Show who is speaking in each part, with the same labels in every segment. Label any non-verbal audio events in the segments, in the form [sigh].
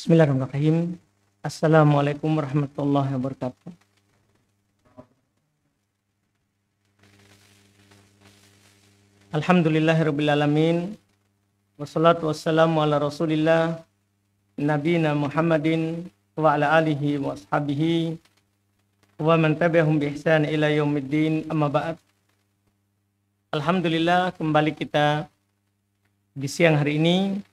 Speaker 1: Bismillahirrahmanirrahim. Assalamualaikum warahmatullahi wabarakatuh. Alhamdulillahirrabbilalamin. Wassalatu wassalamu ala rasulillah. Nabina Muhammadin wa ala alihi wa ashabihi wa man bi ihsan ila yawmiddin amma ba'd. Alhamdulillah kembali kita di siang hari ini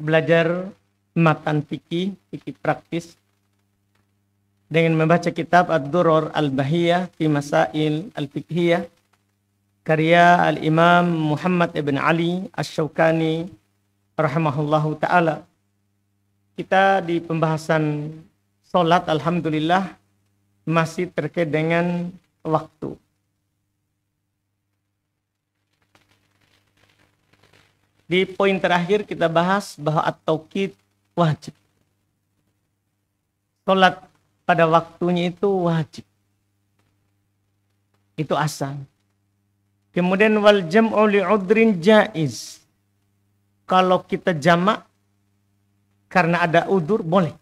Speaker 1: belajar matan fikih, fikih praktis dengan membaca kitab Ad-Durur Al-Bahiyah fi Masail Al-Fiqhiyah karya Al-Imam Muhammad Ibn Ali Asy-Syaukani rahimahullahu taala. Kita di pembahasan salat alhamdulillah masih terkait dengan waktu. Di poin terakhir kita bahas bahwa at taukid wajib. Salat pada waktunya itu wajib. Itu asal. Kemudian wal jam'u li udrin jaiz. Kalau kita jamak karena ada udur boleh.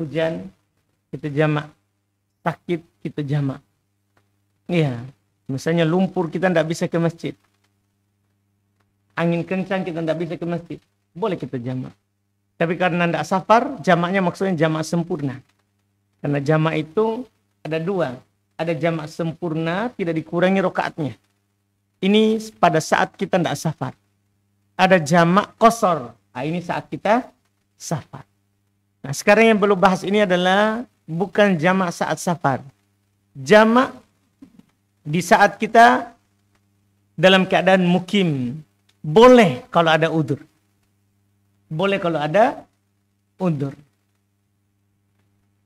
Speaker 1: Hujan kita jamak, sakit kita jamak. Iya, misalnya lumpur kita tidak bisa ke masjid angin kencang kita tidak bisa ke masjid boleh kita jamak tapi karena tidak safar jamaknya maksudnya jamak sempurna karena jamak itu ada dua ada jamak sempurna tidak dikurangi rokaatnya ini pada saat kita tidak safar ada jamak kosor nah, ini saat kita safar nah sekarang yang perlu bahas ini adalah bukan jamak saat safar jamak di saat kita dalam keadaan mukim boleh kalau ada udur. Boleh kalau ada udur.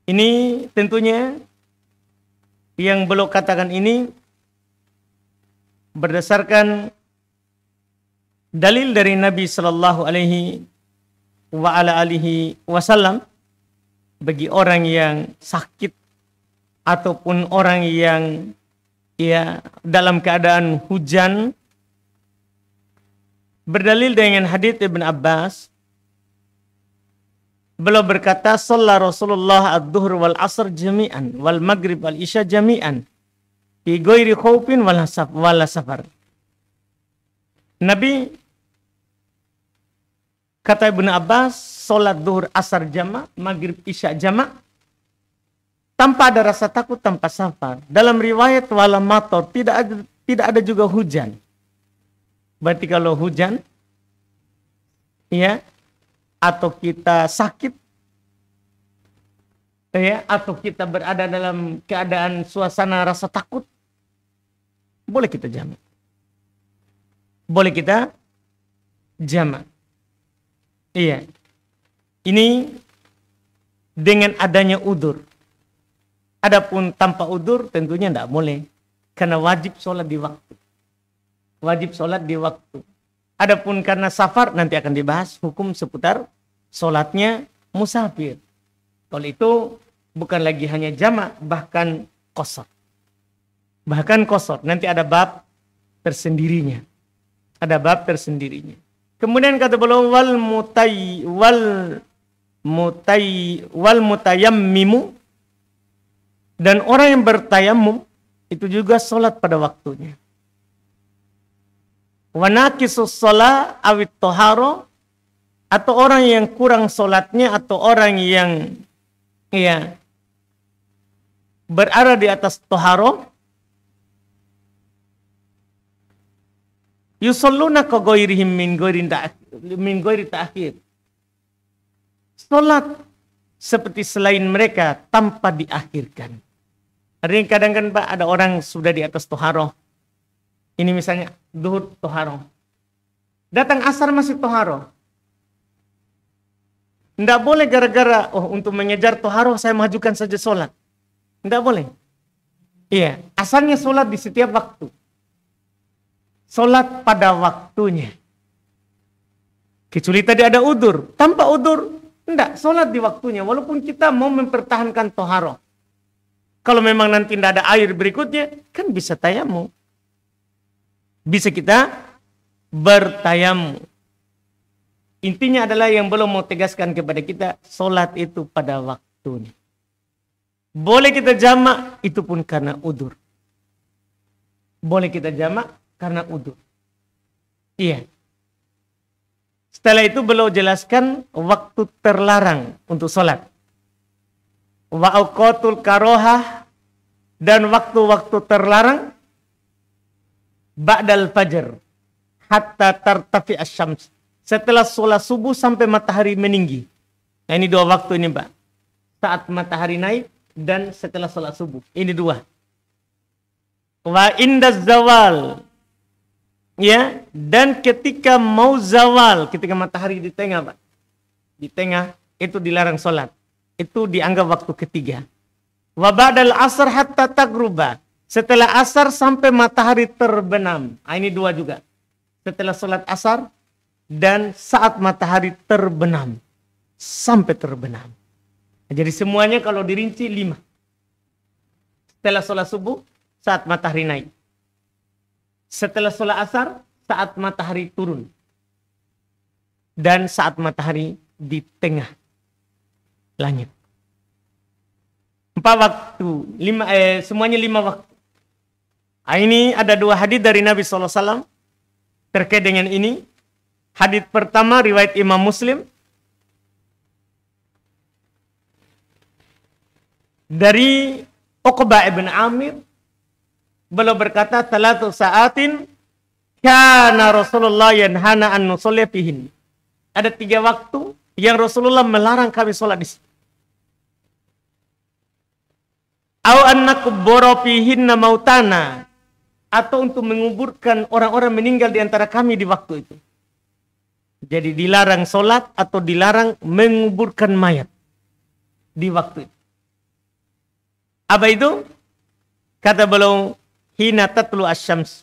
Speaker 1: Ini tentunya yang belok katakan ini berdasarkan dalil dari Nabi Shallallahu Alaihi wa ala alihi wasallam bagi orang yang sakit ataupun orang yang ya dalam keadaan hujan berdalil dengan hadis Ibn Abbas beliau berkata sholat Rasulullah ad duhur wal asr jami'an wal maghrib wal isya jami'an fi ghairi khaufin wala safar Nabi kata Ibn Abbas sholat duhur asar jamak maghrib isya jamak tanpa ada rasa takut tanpa safar dalam riwayat wala mator tidak ada, tidak ada juga hujan Berarti kalau hujan, ya, atau kita sakit, ya, atau kita berada dalam keadaan suasana rasa takut, boleh kita jamak. Boleh kita jamak. Iya. Ini dengan adanya udur. Adapun tanpa udur tentunya tidak boleh. Karena wajib sholat di waktu wajib sholat di waktu. Adapun karena safar nanti akan dibahas hukum seputar sholatnya musafir. Kalau itu bukan lagi hanya jamak bahkan kosor. Bahkan kosor. Nanti ada bab tersendirinya. Ada bab tersendirinya. Kemudian kata beliau wal mutai wal mutai wal mutayammimu dan orang yang bertayamum itu juga sholat pada waktunya wanakisus sholat awit toharo atau orang yang kurang sholatnya atau orang yang ya berada di atas toharo yusalluna kogoirihim ghairihim min ghairi min ghairi ta'khir sholat seperti selain mereka tanpa diakhirkan artinya kadang kadang Pak ada orang sudah di atas toharoh ini misalnya duhur toharo. Datang asar masih toharo. Tidak boleh gara-gara, oh untuk mengejar toharo saya majukan saja sholat. Tidak boleh. Iya, asalnya sholat di setiap waktu. Sholat pada waktunya. Kecuali tadi ada udur. Tanpa udur, tidak. Sholat di waktunya. Walaupun kita mau mempertahankan toharo. Kalau memang nanti tidak ada air berikutnya, kan bisa tayamu bisa kita bertayam. Intinya adalah yang belum mau tegaskan kepada kita, solat itu pada waktunya. Boleh kita jamak, itu pun karena udur. Boleh kita jamak karena udur. Iya. Setelah itu beliau jelaskan waktu terlarang untuk sholat. Wa karohah dan waktu-waktu terlarang ba'dal fajr hatta tartafi asyams. Setelah sholat subuh sampai matahari meninggi. Nah, ini dua waktu ini, Pak. Saat matahari naik dan setelah sholat subuh. Ini dua. Wa indaz zawal. Ya, dan ketika mau zawal, ketika matahari di tengah, Pak. Di tengah itu dilarang sholat. Itu dianggap waktu ketiga. Wa ba'dal asr hatta tagruba setelah asar sampai matahari terbenam. Ah, ini dua juga. Setelah sholat asar dan saat matahari terbenam. Sampai terbenam. Nah, jadi semuanya kalau dirinci lima. Setelah sholat subuh, saat matahari naik. Setelah sholat asar, saat matahari turun. Dan saat matahari di tengah langit. Empat waktu, lima, eh, semuanya lima waktu. Nah, ini ada dua hadis dari Nabi SAW terkait dengan ini. Hadis pertama riwayat Imam Muslim dari Uqbah ibn Amir beliau berkata talatu saatin kana Rasulullah yanhana an nusolli fihin. Ada tiga waktu yang Rasulullah melarang kami sholat di sini. Au annakubbara fihinna mautana atau untuk menguburkan orang-orang meninggal di antara kami di waktu itu. Jadi dilarang sholat atau dilarang menguburkan mayat di waktu itu. Apa itu? Kata beliau, hina tatlu asyams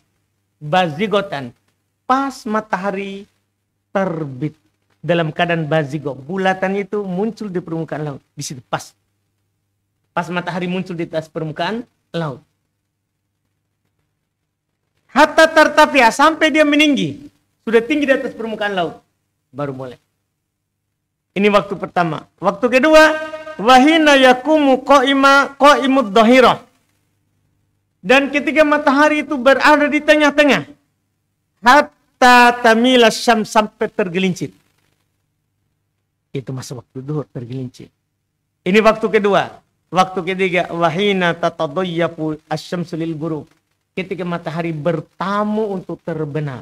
Speaker 1: bazigotan. Pas matahari terbit dalam keadaan bazigo. Bulatan itu muncul di permukaan laut. Di situ pas. Pas matahari muncul di atas permukaan laut. Hatta tartafia ya, sampai dia meninggi. Sudah tinggi di atas permukaan laut. Baru boleh. Ini waktu pertama. Waktu kedua, wahina yakumu ko ko imut dohiroh. Dan ketika matahari itu berada di tengah-tengah. Hatta tamila syam sampai tergelincir. Itu masa waktu duhur tergelincir. Ini waktu kedua. Waktu ketiga, wahina tatadoyyapu asyam sulil buruk ketika matahari bertamu untuk terbenam.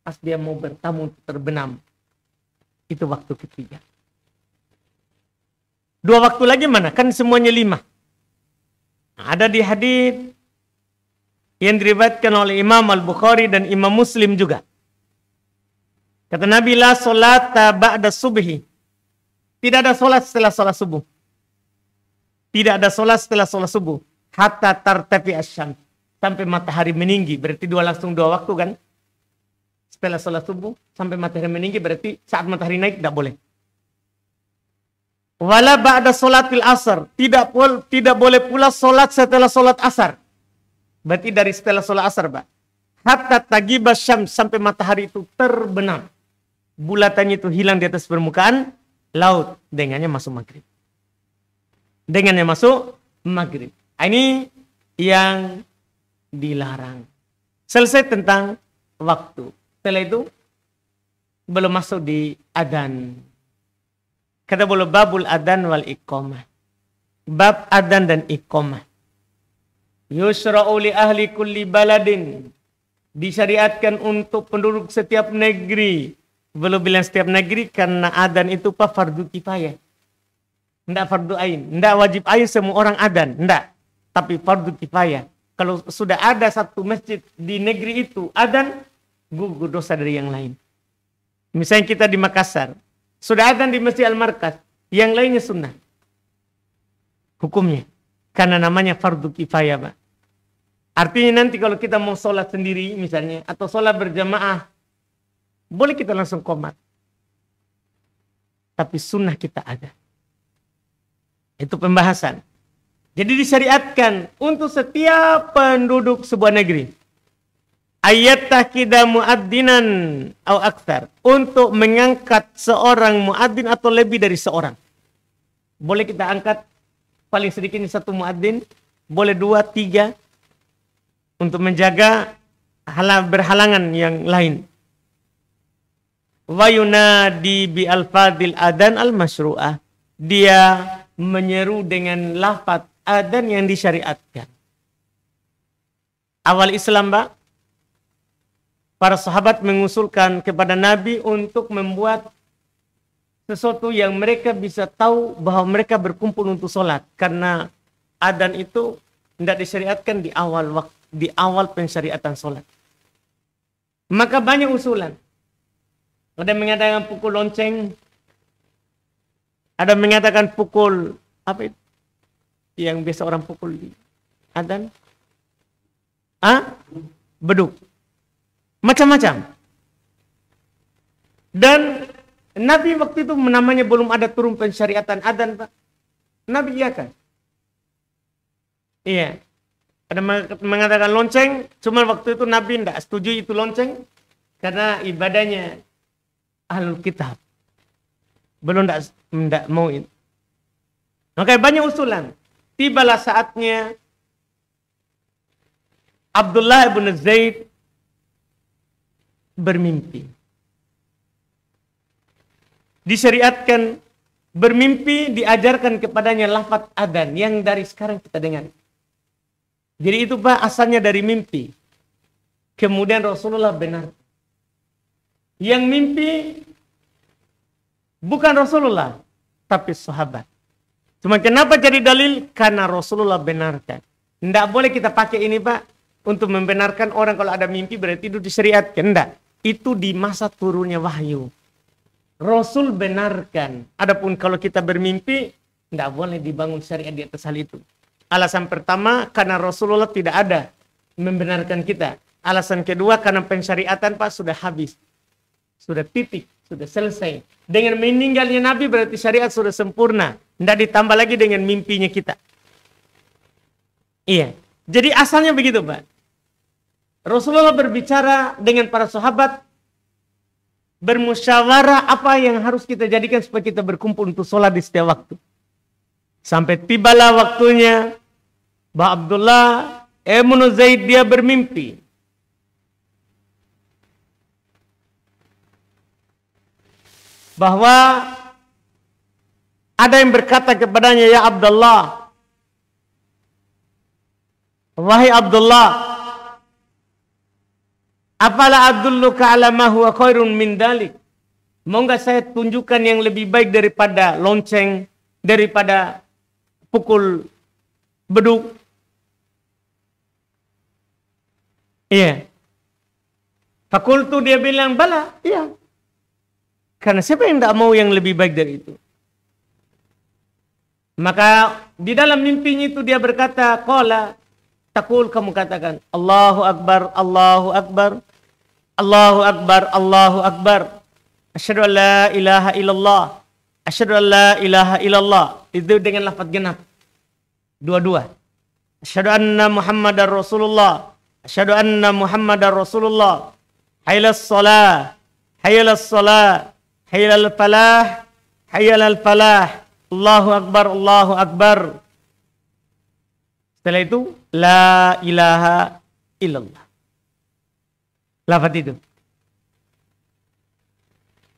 Speaker 1: Pas dia mau bertamu untuk terbenam, itu waktu ketiga. Dua waktu lagi mana? Kan semuanya lima. Nah, ada di hadir yang diriwayatkan oleh Imam Al-Bukhari dan Imam Muslim juga. Kata Nabi, La solata ba'da subhi. Tidak ada solat setelah solat subuh. Tidak ada solat setelah solat subuh. Hatta tartafi asyam sampai matahari meninggi berarti dua langsung dua waktu kan setelah sholat subuh sampai matahari meninggi berarti saat matahari naik tidak boleh wala ba'da sholatil asar tidak tidak boleh pula sholat setelah sholat asar berarti dari setelah sholat asar pak hatta tagiba syam sampai matahari itu terbenam bulatannya itu hilang di atas permukaan laut dengannya masuk maghrib dengannya masuk maghrib ini yang dilarang. Selesai tentang waktu. Setelah itu belum masuk di adan. Kata boleh babul adan wal iqamah. Bab adan dan iqamah. Yusra'u li ahli kulli baladin. Disyariatkan untuk penduduk setiap negeri. Belum bilang setiap negeri karena adan itu pak fardu kifayah. Tidak fardu ain. Tidak wajib ain semua orang adan. Tidak. Tapi fardu kifayah. Kalau sudah ada satu masjid di negeri itu, adan gugur dosa dari yang lain. Misalnya kita di Makassar, sudah adan di Masjid Al-Markas, yang lainnya sunnah. Hukumnya. Karena namanya fardu kifayah, Pak. Artinya nanti kalau kita mau sholat sendiri misalnya, atau sholat berjamaah, boleh kita langsung komat. Tapi sunnah kita ada. Itu pembahasan. Jadi disyariatkan untuk setiap penduduk sebuah negeri. Ayat takida muaddinan au akhtar. Untuk mengangkat seorang muaddin atau lebih dari seorang. Boleh kita angkat paling sedikitnya satu muaddin. Boleh dua, tiga. Untuk menjaga halal berhalangan yang lain. Wayuna di bi al adan al-masru'ah. Dia menyeru dengan lafat Adan yang disyariatkan. Awal Islam, Pak, para sahabat mengusulkan kepada Nabi untuk membuat sesuatu yang mereka bisa tahu bahwa mereka berkumpul untuk sholat karena adan itu tidak disyariatkan di awal waktu di awal pensyariatan sholat maka banyak usulan ada yang mengatakan pukul lonceng ada yang mengatakan pukul apa itu yang biasa orang pukul adan a ah? beduk macam-macam dan Nabi waktu itu namanya belum ada turun pensyariatan adan pak Nabi iya kan iya ada mengatakan lonceng cuma waktu itu Nabi tidak setuju itu lonceng karena ibadahnya ahlul kitab belum tidak mau itu makanya banyak usulan tibalah saatnya Abdullah ibn Zaid bermimpi. Disyariatkan bermimpi diajarkan kepadanya lafat adan yang dari sekarang kita dengar. Jadi itu Pak asalnya dari mimpi. Kemudian Rasulullah benar. Yang mimpi bukan Rasulullah tapi sahabat. Cuma kenapa jadi dalil? Karena Rasulullah benarkan. Tidak boleh kita pakai ini Pak untuk membenarkan orang kalau ada mimpi berarti itu disyariatkan. Tidak. Itu di masa turunnya wahyu. Rasul benarkan. Adapun kalau kita bermimpi, tidak boleh dibangun syariat di atas hal itu. Alasan pertama, karena Rasulullah tidak ada membenarkan kita. Alasan kedua, karena pensyariatan Pak sudah habis. Sudah titik, sudah selesai. Dengan meninggalnya Nabi berarti syariat sudah sempurna. Tidak ditambah lagi dengan mimpinya kita. Iya. Jadi asalnya begitu, Pak. Rasulullah berbicara dengan para sahabat bermusyawarah apa yang harus kita jadikan supaya kita berkumpul untuk sholat di setiap waktu. Sampai tibalah waktunya, Mbak Abdullah eh, Ibn Zaid dia bermimpi. Bahwa ada yang berkata kepadanya, Ya Abdullah, Wahai Abdullah, Apalah Abdullah ala ma huwa khairun min dalik? Mau nggak saya tunjukkan yang lebih baik daripada lonceng, daripada pukul beduk? Iya. Fakultu dia bilang, bala, iya. Karena siapa yang tidak mau yang lebih baik dari itu? Maka di dalam mimpinya itu dia berkata, Kola, takul kamu katakan, Allahu Akbar, Allahu Akbar, Allahu Akbar, Allahu Akbar. Asyadu an la ilaha illallah. Asyadu an la ilaha illallah. Itu dengan lafad genap. Dua-dua. Asyadu anna Muhammadar Rasulullah. Asyadu anna Muhammadar Rasulullah. Hayla salah. Hayla salah. Hayla al-falah. Hayla al-falah. Allahu Akbar, Allahu Akbar. Setelah itu, La ilaha illallah. Lafat itu.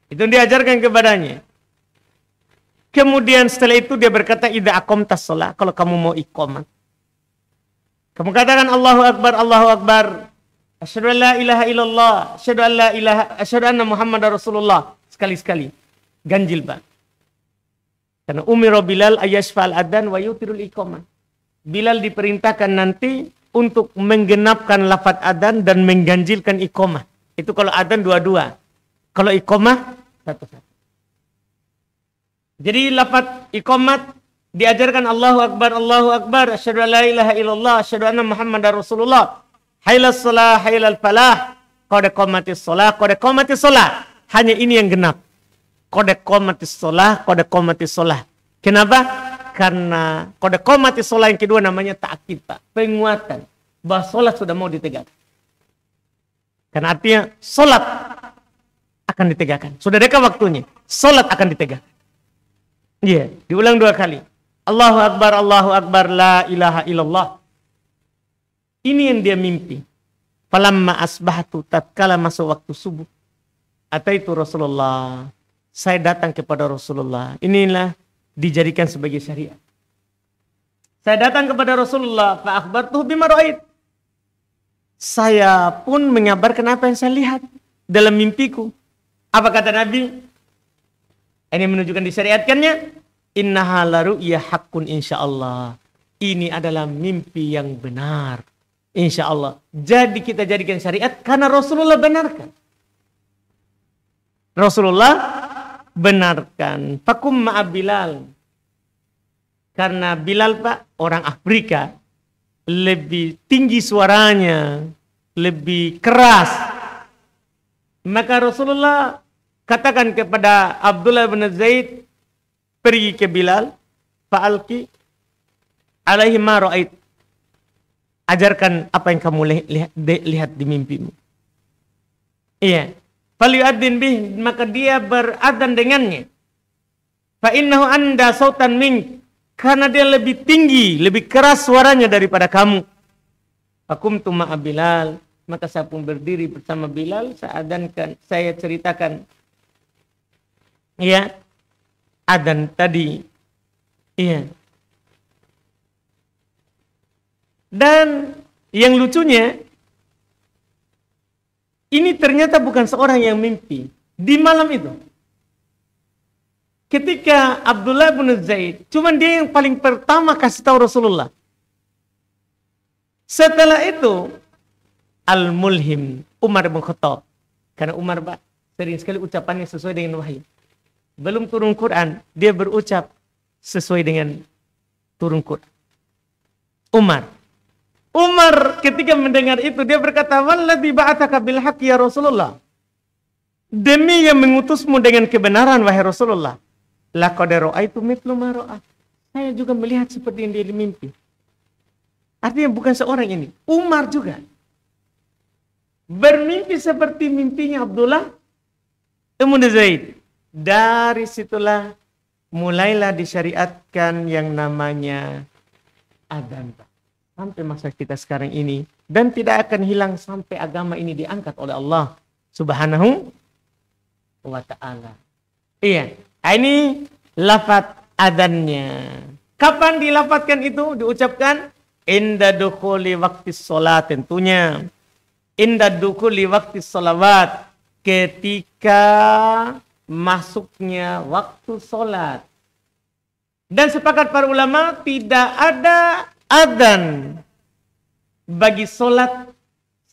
Speaker 1: Itu diajarkan kepadanya. Kemudian setelah itu dia berkata, Ida akom tasolah, kalau kamu mau ikomat. Kamu katakan Allahu Akbar, Allahu Akbar. Asyadu an la ilaha illallah. Asyadu an la ilaha, asyadu anna Muhammad Rasulullah. Sekali-sekali. Ganjil, Pak. Karena umiro Bilal ayasfal adan wa yutirul ikoma. Bilal diperintahkan nanti untuk menggenapkan lafat adan dan mengganjilkan ikoma. Itu kalau adan dua-dua. Kalau ikoma satu-satu. Jadi lafat ikomat diajarkan Allahu Akbar, Allahu Akbar, asyhadu an la ilaha illallah, asyhadu anna Muhammadar Rasulullah. Haylas salah, haylal falah, qad qamatis salah, qad qamatis salah. Hanya ini yang genap kode komati sholah, kode komati sholah. Kenapa? Karena kode komati sholah yang kedua namanya ta'kita, Penguatan. Bahwa sholat sudah mau ditegakkan. Karena artinya sholat akan ditegakkan. Sudah dekat waktunya. Sholat akan ditegakkan. Iya. Yeah. Diulang dua kali. Allahu Akbar, Allahu Akbar, la ilaha illallah. Ini yang dia mimpi. Falamma asbahtu tatkala masuk waktu subuh. Ataitu Rasulullah saya datang kepada Rasulullah. Inilah dijadikan sebagai syariat. Saya datang kepada Rasulullah, fa akhbartuhu bima Saya pun menyabar kenapa yang saya lihat dalam mimpiku. Apa kata Nabi? Ini menunjukkan disyariatkannya. Innaha laru'ya hakun insyaallah. Ini adalah mimpi yang benar. Insya Allah. Jadi kita jadikan syariat karena Rasulullah benarkan. Rasulullah benarkan. Fakum ma Bilal. Karena Bilal Pak orang Afrika lebih tinggi suaranya, lebih keras. Maka Rasulullah katakan kepada Abdullah bin Zaid, pergi ke Bilal, fa'alki alaihi ma Ajarkan apa yang kamu lihat, lihat di mimpimu. Iya. Falyuadzin bih maka dia beradzan dengannya. Fa innahu anda sautan Ming karena dia lebih tinggi, lebih keras suaranya daripada kamu. Akum tuma Bilal maka saya pun berdiri bersama Bilal saya adankan, saya ceritakan ya adan tadi iya dan yang lucunya ini ternyata bukan seorang yang mimpi. Di malam itu, ketika Abdullah bin Zaid, cuma dia yang paling pertama kasih tahu Rasulullah. Setelah itu, Al-Mulhim, Umar bin Khattab. Karena Umar pak sering sekali ucapannya sesuai dengan wahyu. Belum turun Quran, dia berucap sesuai dengan turun Quran. Umar, Umar ketika mendengar itu dia berkata, "Walladzi ba'atsaka bil haqqi ya Rasulullah." Demi yang mengutusmu dengan kebenaran wahai Rasulullah. Laqad ra'aitu mithlu ma Saya juga melihat seperti yang dia mimpi. Artinya bukan seorang ini, Umar juga. Bermimpi seperti mimpinya Abdullah Ibn Zaid. Dari situlah mulailah disyariatkan yang namanya adzan sampai masa kita sekarang ini dan tidak akan hilang sampai agama ini diangkat oleh Allah Subhanahu wa taala. Iya, nah, ini lafat adannya. Kapan dilafatkan itu? Diucapkan inda dukuli waktu sholat tentunya. Inda dukuli waktu sholawat. Ketika masuknya waktu sholat. Dan sepakat para ulama tidak ada Adan bagi solat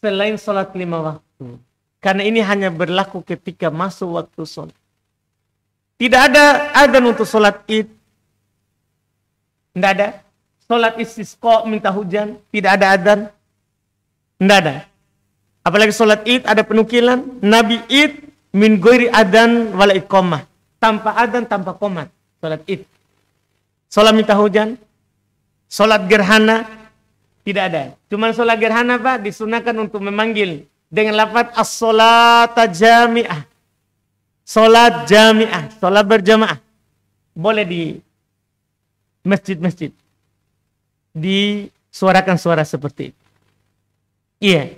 Speaker 1: selain solat lima waktu. Karena ini hanya berlaku ketika masuk waktu solat. Tidak ada adan untuk solat id. Tidak ada. Solat istisqa minta hujan. Tidak ada adan Tidak ada. Apalagi solat id ada penukilan. Nabi id min goiri adan wala iqamah. Tanpa adan, tanpa komat. Solat id. Solat minta hujan, Sholat gerhana tidak ada. Cuman sholat gerhana Pak disunahkan untuk memanggil dengan lafaz as jami'ah. Sholat jami'ah, sholat berjamaah. Boleh di masjid-masjid. Disuarakan suara seperti itu. Iya.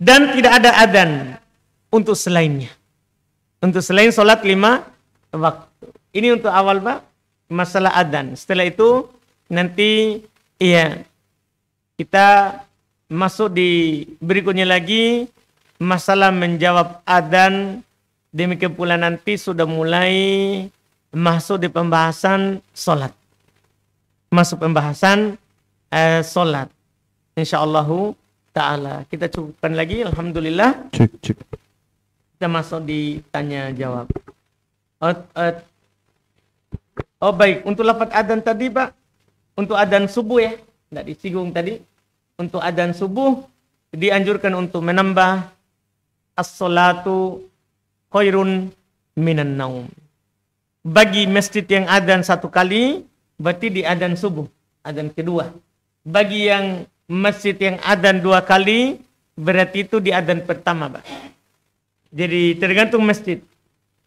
Speaker 1: Dan tidak ada adan untuk selainnya. Untuk selain sholat lima waktu. Ini untuk awal Pak, masalah adan. Setelah itu nanti iya kita masuk di berikutnya lagi masalah menjawab adan demikian pula nanti sudah mulai masuk di pembahasan sholat masuk pembahasan eh, solat insyaallah taala kita cukupkan lagi alhamdulillah cuk, cuk. kita masuk di tanya jawab oh, oh, oh baik untuk lapat adan tadi pak untuk adan subuh ya, tidak disinggung tadi. Untuk adan subuh dianjurkan untuk menambah as-salatu khairun minan naum. Bagi masjid yang adan satu kali, berarti di adan subuh, adan kedua. Bagi yang masjid yang adan dua kali, berarti itu di adan pertama, Pak. Jadi tergantung masjid.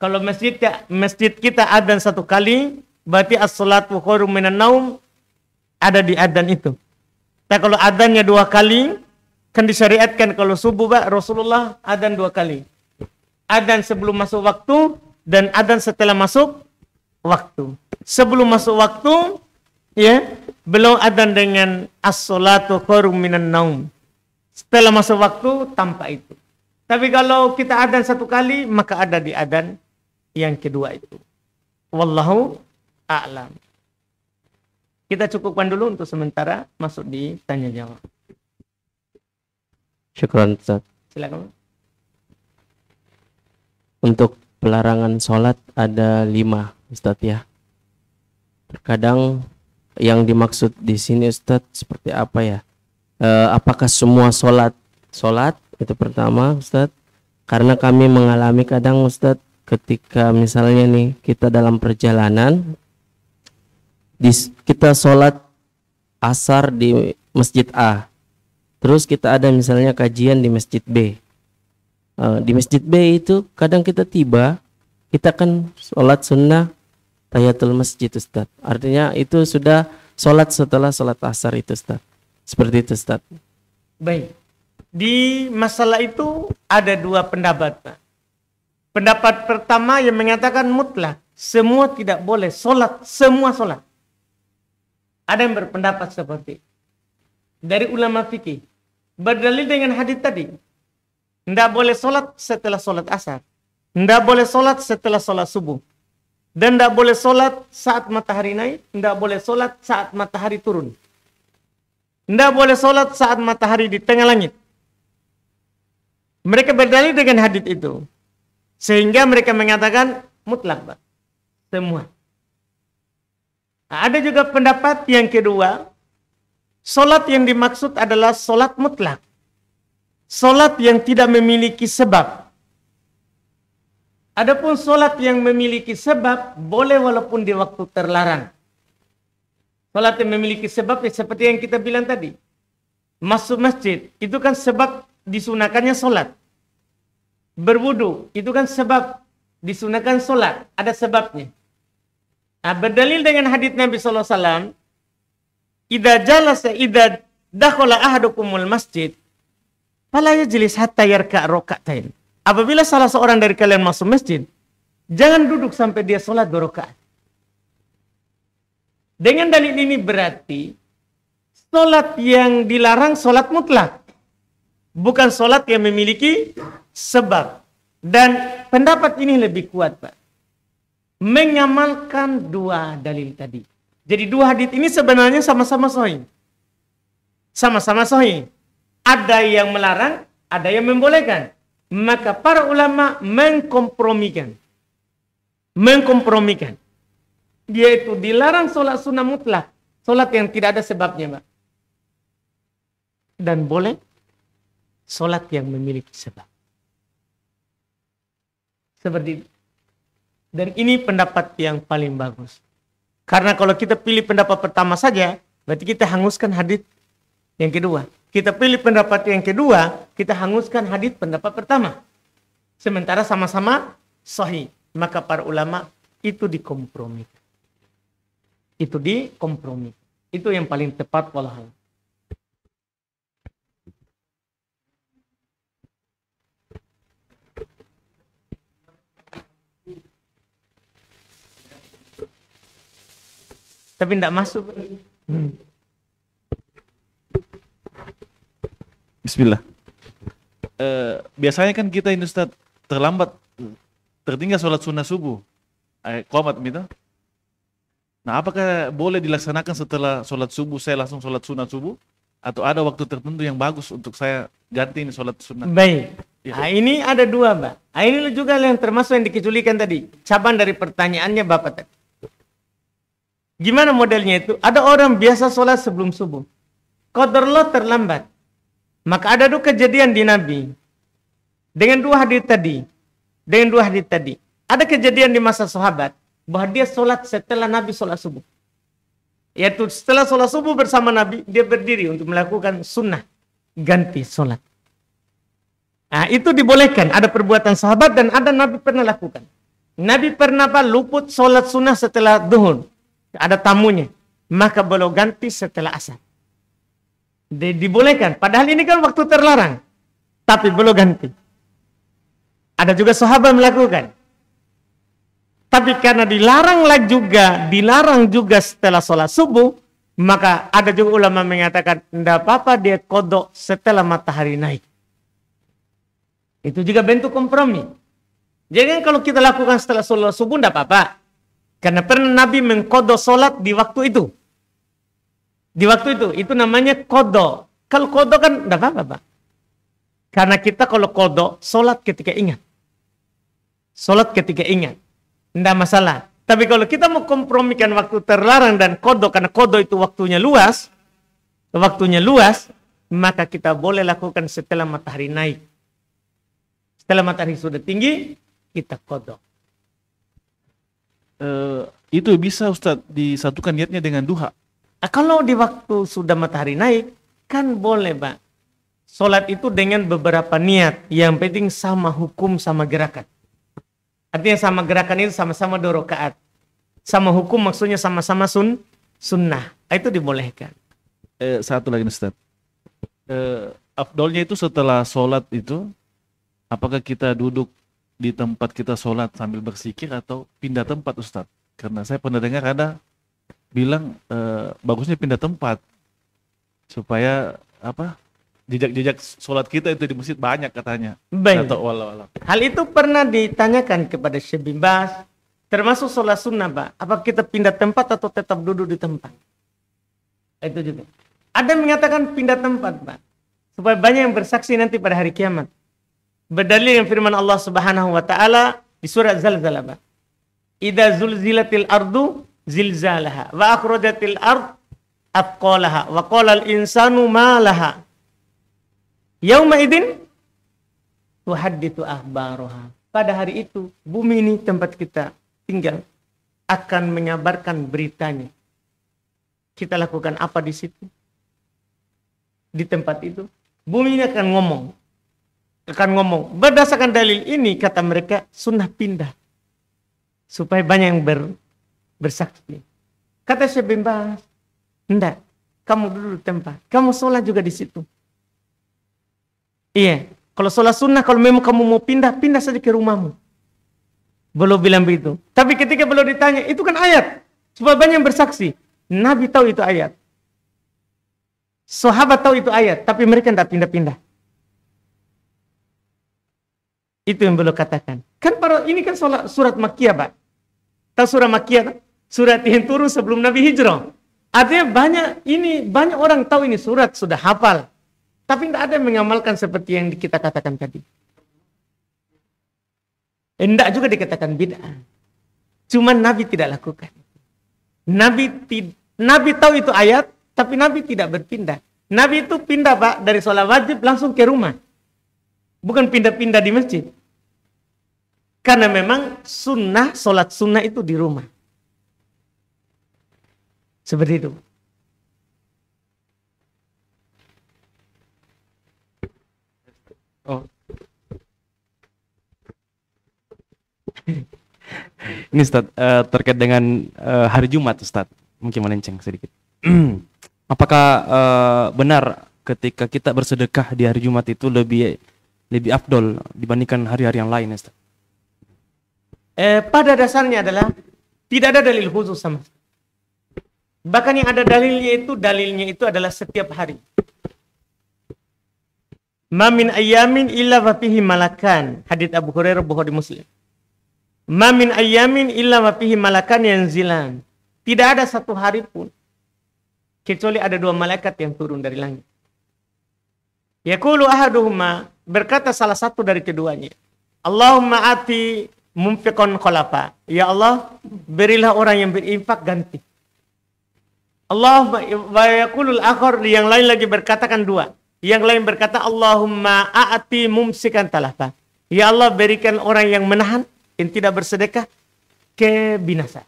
Speaker 1: Kalau masjid masjid kita adan satu kali, berarti as-salatu khairun minan naum ada di adzan itu. Nah kalau adzannya dua kali, kan disyariatkan kalau subuh pak Rasulullah adzan dua kali. Adzan sebelum masuk waktu dan adzan setelah masuk waktu. Sebelum masuk waktu, ya belum adzan dengan as-salatu qurum minan naum. Setelah masuk waktu tanpa itu. Tapi kalau kita adzan satu kali, maka ada di adzan yang kedua itu. Wallahu a'lam. Kita cukupkan dulu untuk sementara masuk di tanya jawab.
Speaker 2: Syukran Ustaz. Silakan. Untuk pelarangan sholat ada lima Ustaz ya. Terkadang yang dimaksud di sini Ustaz seperti apa ya? E, apakah semua sholat sholat itu pertama Ustaz? Karena kami mengalami kadang Ustaz ketika misalnya nih kita dalam perjalanan di, kita sholat asar di masjid A terus kita ada misalnya kajian di masjid B eh, di masjid B itu kadang kita tiba kita kan sholat sunnah tayatul masjid Ustaz artinya itu sudah sholat setelah sholat asar itu Ustaz seperti itu Ustaz
Speaker 1: baik di masalah itu ada dua pendapat Pak pendapat pertama yang mengatakan mutlak semua tidak boleh sholat semua sholat ada yang berpendapat seperti dari ulama fikih berdalil dengan hadis tadi. Tidak boleh sholat setelah sholat asar. Tidak boleh sholat setelah sholat subuh. Dan tidak boleh sholat saat matahari naik. Tidak boleh sholat saat matahari turun. Tidak boleh sholat saat matahari di tengah langit. Mereka berdalil dengan hadis itu. Sehingga mereka mengatakan mutlak. Semua ada juga pendapat yang kedua, solat yang dimaksud adalah solat mutlak. Solat yang tidak memiliki sebab. Adapun solat yang memiliki sebab, boleh walaupun di waktu terlarang. Solat yang memiliki sebab, ya seperti yang kita bilang tadi. Masuk masjid, itu kan sebab disunakannya solat. Berwudu, itu kan sebab disunakan solat. Ada sebabnya. Nah, berdalil dengan hadits Nabi sallallahu alaihi wasallam, idah jalasa idza ahadukumul masjid, fala yajlis hatayar ka tain. Apabila salah seorang dari kalian masuk masjid, jangan duduk sampai dia sholat dua Dengan dalil ini berarti sholat yang dilarang sholat mutlak. Bukan sholat yang memiliki sebab. Dan pendapat ini lebih kuat Pak menyamalkan dua dalil tadi. Jadi dua hadis ini sebenarnya sama-sama sahih. Sama-sama sahih. Ada yang melarang, ada yang membolehkan. Maka para ulama mengkompromikan. Mengkompromikan. Yaitu dilarang sholat sunnah mutlak. Sholat yang tidak ada sebabnya, Pak. Dan boleh sholat yang memiliki sebab. Seperti itu. Dan ini pendapat yang paling bagus. Karena kalau kita pilih pendapat pertama saja, berarti kita hanguskan hadis yang kedua. Kita pilih pendapat yang kedua, kita hanguskan hadis pendapat pertama. Sementara sama-sama sahih. Maka para ulama itu dikompromi. Itu dikompromi. Itu yang paling tepat walhal. tapi tidak masuk
Speaker 3: hmm. Bismillah e, biasanya kan kita ini Ustaz terlambat tertinggal sholat sunnah subuh eh, komat gitu nah apakah boleh dilaksanakan setelah sholat subuh saya langsung sholat sunnah subuh atau ada waktu tertentu yang bagus untuk saya ganti ini sholat sunnah baik ya. nah,
Speaker 1: ini ada dua mbak nah, ini juga yang termasuk yang dikeculikan tadi cabang dari pertanyaannya bapak tadi Gimana modelnya itu? Ada orang biasa sholat sebelum subuh. Qadarullah terlambat. Maka ada dua kejadian di Nabi. Dengan dua hari tadi. Dengan dua hadir tadi. Ada kejadian di masa sahabat. Bahwa dia sholat setelah Nabi sholat subuh. Yaitu setelah sholat subuh bersama Nabi. Dia berdiri untuk melakukan sunnah. Ganti sholat. Nah, itu dibolehkan. Ada perbuatan sahabat dan ada Nabi pernah lakukan. Nabi pernah apa? Luput sholat sunnah setelah duhun ada tamunya, maka boleh ganti setelah asar. Di, dibolehkan. Padahal ini kan waktu terlarang. Tapi belum ganti. Ada juga sahabat melakukan. Tapi karena dilarang lagi juga, dilarang juga setelah sholat subuh, maka ada juga ulama mengatakan, tidak apa-apa dia kodok setelah matahari naik. Itu juga bentuk kompromi. Jadi kalau kita lakukan setelah sholat subuh, tidak apa-apa. Karena pernah Nabi mengkodo sholat di waktu itu. Di waktu itu, itu namanya kodo. Kalau kodo kan tidak apa-apa, Karena kita kalau kodo, sholat ketika ingat. Sholat ketika ingat. Tidak masalah. Tapi kalau kita mau kompromikan waktu terlarang dan kodo, karena kodo itu waktunya luas, waktunya luas, maka kita boleh lakukan setelah matahari naik. Setelah matahari sudah tinggi, kita kodok uh, itu bisa Ustadz disatukan niatnya dengan duha. Nah, kalau di waktu sudah matahari naik, kan boleh Pak. Sholat itu dengan beberapa niat. Yang penting sama hukum, sama gerakan. Artinya sama gerakan itu sama-sama dorokaat. Sama hukum maksudnya sama-sama sun sunnah.
Speaker 3: Nah, itu dibolehkan. Eh, satu lagi Ustaz. Eh, afdolnya itu setelah sholat itu, apakah kita duduk di tempat kita sholat sambil bersikir atau pindah tempat Ustadz? Karena saya pernah dengar ada bilang e, bagusnya pindah tempat supaya apa jejak-jejak sholat kita itu di masjid banyak katanya. Baik. Atau walau -wala.
Speaker 1: Hal itu pernah ditanyakan kepada Syekh termasuk sholat sunnah Pak. Apa kita pindah tempat atau tetap duduk di tempat? Itu juga. Ada yang mengatakan pindah tempat Pak. Supaya banyak yang bersaksi nanti pada hari kiamat. Berdalil yang firman Allah Subhanahu wa taala di surat Zalzalah. Idza zulzilatil ardu zilzalaha wa akhrajatil ard atqalaha wa qala al insanu ma laha. Yauma idin tuhadditu akhbaraha. Pada hari itu bumi ini tempat kita tinggal akan menyabarkan beritanya. Kita lakukan apa di situ? Di tempat itu, bumi ini akan ngomong akan ngomong berdasarkan dalil ini kata mereka sunnah pindah supaya banyak yang ber, bersaksi kata Syekh bin Bas enggak kamu dulu tempat kamu sholat juga di situ iya kalau sholat sunnah kalau memang kamu mau pindah pindah saja ke rumahmu belum bilang begitu tapi ketika belum ditanya itu kan ayat supaya banyak yang bersaksi Nabi tahu itu ayat sahabat tahu itu ayat tapi mereka tidak pindah-pindah itu yang beliau katakan. Kan para ini kan surat, surat Makkiyah, Pak. Tahu surat Makkiyah? Surat yang turun sebelum Nabi hijrah. Artinya banyak ini banyak orang tahu ini surat sudah hafal. Tapi tidak ada yang mengamalkan seperti yang kita katakan tadi. Tidak juga dikatakan bid'ah. Cuma Nabi tidak lakukan. Nabi tid Nabi tahu itu ayat, tapi Nabi tidak berpindah. Nabi itu pindah pak dari sholat wajib langsung ke rumah. Bukan pindah-pindah di masjid. Karena memang sunnah, sholat sunnah itu di rumah. Seperti itu.
Speaker 3: Oh.
Speaker 2: Ini Ustaz, eh, terkait dengan eh, hari Jumat Ustaz, mungkin melenceng sedikit. [clears throat] Apakah eh, benar ketika kita bersedekah di hari Jumat itu lebih lebih afdol dibandingkan hari-hari yang lain Ustaz?
Speaker 1: Eh, pada dasarnya adalah tidak ada dalil khusus sama Bahkan yang ada dalilnya itu dalilnya itu adalah setiap hari. Mamin ayamin illa wafihi malakan. Hadits Abu Hurairah Bukhari Muslim. Mamin ayamin illa wafihi malakan yang zilan. Tidak ada satu hari pun kecuali ada dua malaikat yang turun dari langit. Yakulu ahaduhuma Berkata salah satu dari keduanya, Allahumma ati mumpikon kolapa, Ya Allah, berilah orang yang berinfak ganti. Allahumma wayakulul akhor yang lain lagi berkatakan dua. Yang lain berkata Allahumma aati mumsikan talafa. Ya Allah berikan orang yang menahan yang tidak bersedekah kebinasa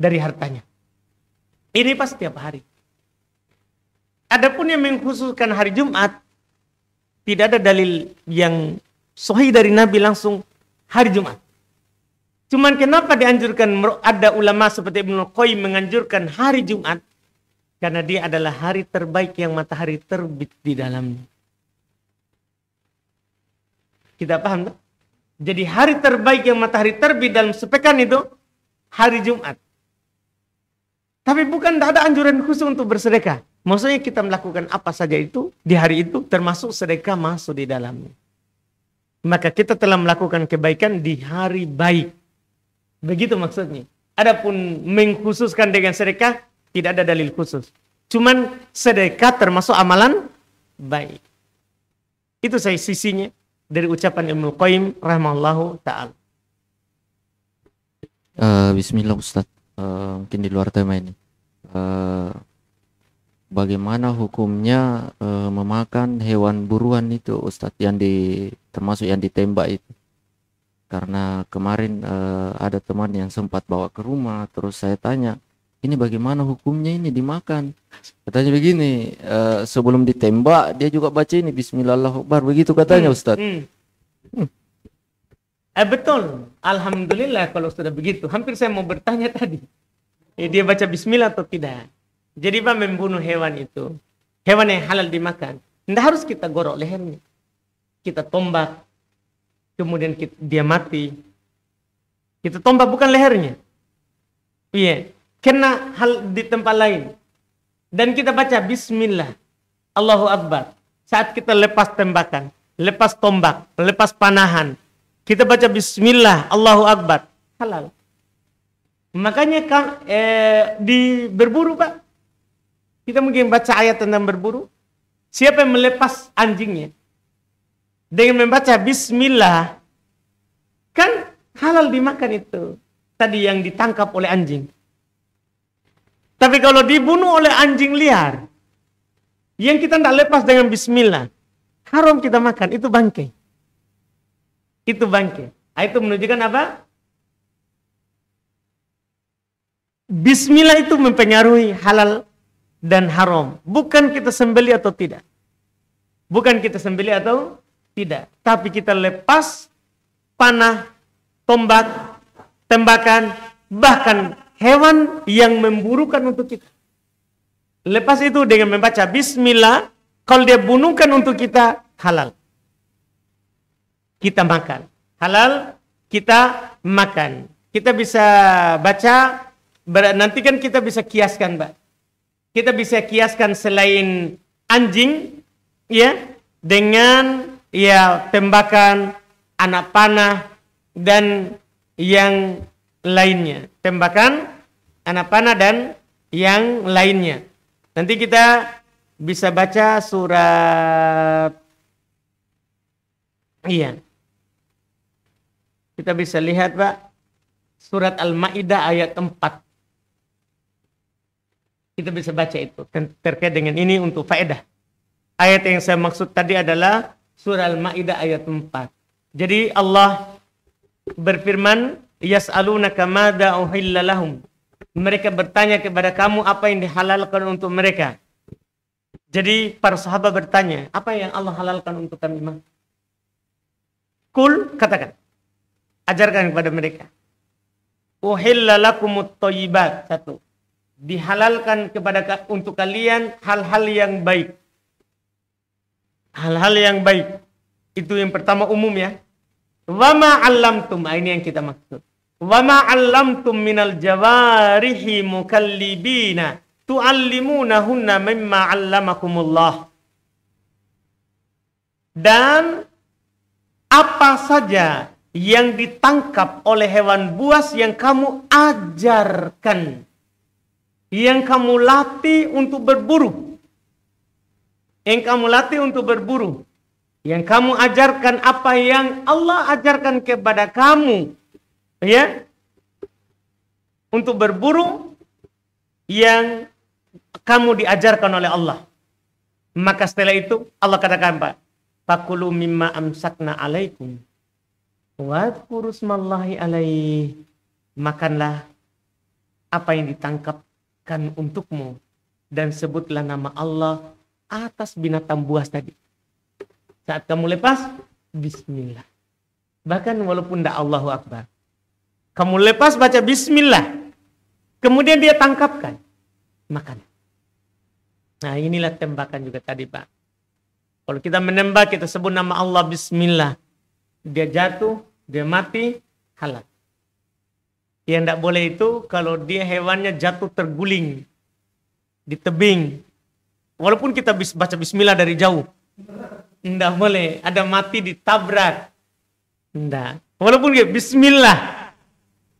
Speaker 1: dari hartanya. Ini pas setiap hari. Adapun yang mengkhususkan hari Jumat, tidak ada dalil yang sahih dari Nabi langsung hari Jumat. Cuman kenapa dianjurkan ada ulama seperti Ibnu Qayyim menganjurkan hari Jumat? Karena dia adalah hari terbaik yang matahari terbit di dalamnya. Kita paham tak? Jadi hari terbaik yang matahari terbit dalam sepekan itu hari Jumat. Tapi bukan tidak ada anjuran khusus untuk bersedekah. Maksudnya kita melakukan apa saja itu di hari itu termasuk sedekah masuk di dalamnya. Maka kita telah melakukan kebaikan di hari baik. Begitu maksudnya. Adapun mengkhususkan dengan sedekah tidak ada dalil khusus. Cuman sedekah termasuk amalan baik. Itu saya sisinya dari ucapan Ibnu Qayyim rahimallahu taala.
Speaker 2: Uh, Bismillah Ustaz. Uh, mungkin di luar tema ini. Uh, bagaimana hukumnya uh, memakan hewan buruan itu Ustadz yang di termasuk yang ditembak itu karena kemarin uh, ada teman yang sempat bawa ke rumah terus saya tanya ini bagaimana hukumnya ini dimakan katanya begini uh, sebelum ditembak dia juga baca ini Bismillahirrahmanirrahim begitu katanya hmm, Ustadz
Speaker 1: Hmm. Eh, betul Alhamdulillah kalau sudah begitu hampir saya mau bertanya tadi eh, dia baca Bismillah atau tidak jadi Pak membunuh hewan itu, hewan yang halal dimakan, tidak harus kita gorok lehernya. Kita tombak, kemudian kita, dia mati. Kita tombak bukan lehernya. Iya, kena hal di tempat lain. Dan kita baca Bismillah, Allahu Akbar. Saat kita lepas tembakan, lepas tombak, lepas panahan, kita baca Bismillah, Allahu Akbar, halal. Makanya kan eh, di berburu pak kita mungkin baca ayat tentang berburu. Siapa yang melepas anjingnya? Dengan membaca bismillah. Kan halal dimakan itu. Tadi yang ditangkap oleh anjing. Tapi kalau dibunuh oleh anjing liar, yang kita tidak lepas dengan bismillah, haram kita makan, itu bangke. Itu bangke. Ah, itu menunjukkan apa? Bismillah itu mempengaruhi halal dan haram. Bukan kita sembeli atau tidak. Bukan kita sembeli atau tidak. Tapi kita lepas panah, tombak, tembakan, bahkan hewan yang memburukan untuk kita. Lepas itu dengan membaca bismillah, kalau dia bunuhkan untuk kita, halal. Kita makan. Halal, kita makan. Kita bisa baca, nanti kan kita bisa kiaskan, Mbak kita bisa kiaskan selain anjing ya dengan ya tembakan anak panah dan yang lainnya. Tembakan anak panah dan yang lainnya. Nanti kita bisa baca surat Iya. Kita bisa lihat Pak surat Al-Maidah ayat 4. Kita bisa baca itu terkait dengan ini untuk faedah. Ayat yang saya maksud tadi adalah surah Al-Maidah ayat 4. Jadi Allah berfirman, "Yas'alunaka madza uhilla Mereka bertanya kepada kamu apa yang dihalalkan untuk mereka. Jadi para sahabat bertanya, apa yang Allah halalkan untuk kami? Mah? Kul katakan. Ajarkan kepada mereka. Uhilla lakumut thayyibat satu dihalalkan kepada untuk kalian hal-hal yang baik. Hal-hal yang baik. Itu yang pertama umum ya. Wama allamtum, ah, ini yang kita maksud. Wama allamtum minal jawarihi mukallibina tuallimunahunna mimma allamakumullah. Dan apa saja yang ditangkap oleh hewan buas yang kamu ajarkan yang kamu latih untuk berburu. Yang kamu latih untuk berburu. Yang kamu ajarkan apa yang Allah ajarkan kepada kamu. Ya. Untuk berburu yang kamu diajarkan oleh Allah. Maka setelah itu Allah katakan Pak. Fakulu mimma amsakna alaikum. Wadkurusmallahi alaih. Makanlah apa yang ditangkap kan untukmu dan sebutlah nama Allah atas binatang buas tadi. Saat kamu lepas, bismillah. Bahkan walaupun tidak Allahu Akbar. Kamu lepas baca bismillah. Kemudian dia tangkapkan. Makan. Nah inilah tembakan juga tadi Pak. Kalau kita menembak, kita sebut nama Allah bismillah. Dia jatuh, dia mati, halal yang tidak boleh itu kalau dia hewannya jatuh terguling di tebing. Walaupun kita baca bismillah dari jauh. Tidak boleh. Ada mati ditabrak. Tidak. Walaupun kita bismillah.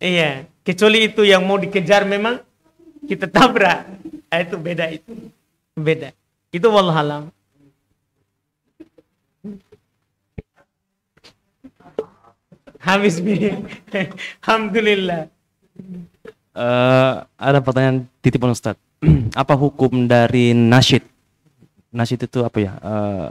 Speaker 1: Iya. Kecuali itu yang mau dikejar memang kita tabrak. Ah, itu beda itu. Beda. Itu wallahalam. habis bini. [laughs] Alhamdulillah.
Speaker 2: Uh, ada pertanyaan titipan Ustadz. [clears throat] apa hukum dari nasyid? Nasyid itu apa ya? Uh,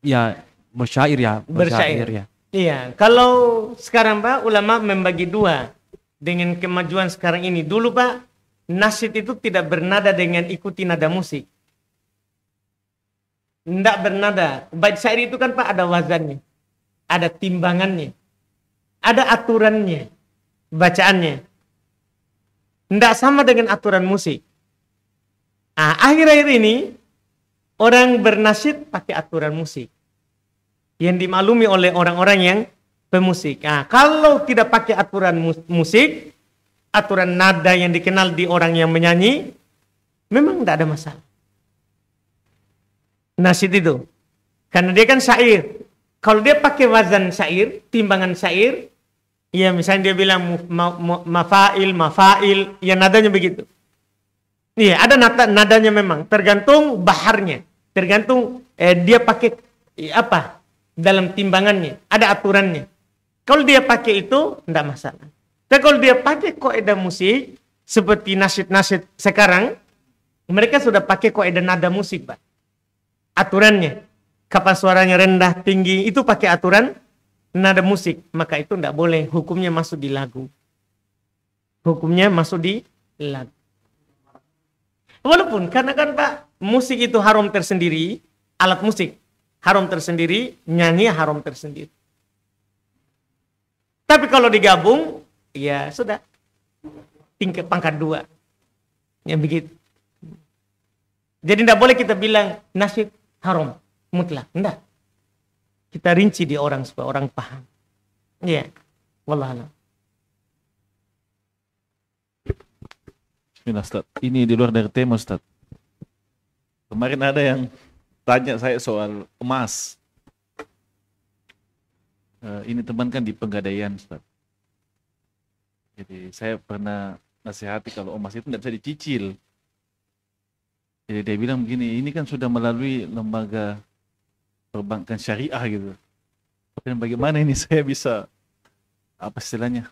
Speaker 2: ya bersyair ya. Bersyair, ya.
Speaker 1: Iya, kalau sekarang Pak ulama membagi dua dengan kemajuan sekarang ini. Dulu Pak nasyid itu tidak bernada dengan ikuti nada musik. Tidak bernada. Baik syair itu kan Pak ada wazannya, ada timbangannya, ada aturannya, bacaannya. Tidak sama dengan aturan musik. Nah, akhir-akhir ini orang bernasib pakai aturan musik. Yang dimaklumi oleh orang-orang yang pemusik. Nah, kalau tidak pakai aturan musik, aturan nada yang dikenal di orang yang menyanyi, memang tidak ada masalah. Nasid itu. Karena dia kan syair. Kalau dia pakai wazan syair, timbangan syair, Iya, misalnya dia bilang ma ma mafail, mafail, ya nadanya begitu. Iya, ada nada nadanya memang, tergantung baharnya, tergantung eh, dia pakai eh, apa dalam timbangannya, ada aturannya. Kalau dia pakai itu tidak masalah. Tapi kalau dia pakai koedah musik seperti nasid-nasid sekarang, mereka sudah pakai koedah nada musik, Pak. Aturannya, kapan suaranya rendah, tinggi, itu pakai aturan nada musik, maka itu tidak boleh. Hukumnya masuk di lagu. Hukumnya masuk di lagu. Walaupun karena kan Pak, musik itu haram tersendiri, alat musik haram tersendiri, nyanyi haram tersendiri. Tapi kalau digabung, ya sudah tingkat pangkat dua, yang begitu. Jadi tidak boleh kita bilang nasib haram mutlak, enggak kita rinci di orang supaya orang paham. Iya. Yeah.
Speaker 3: Wallahualam. Bismillah Ini di luar dari tema Ustaz. Kemarin ada yang tanya saya soal emas. Uh, ini teman kan di penggadaian Ustaz. Jadi saya pernah nasihati kalau emas itu tidak bisa dicicil. Jadi dia bilang begini, ini kan sudah melalui lembaga perbankan syariah gitu. tapi bagaimana ini [laughs] saya bisa apa istilahnya?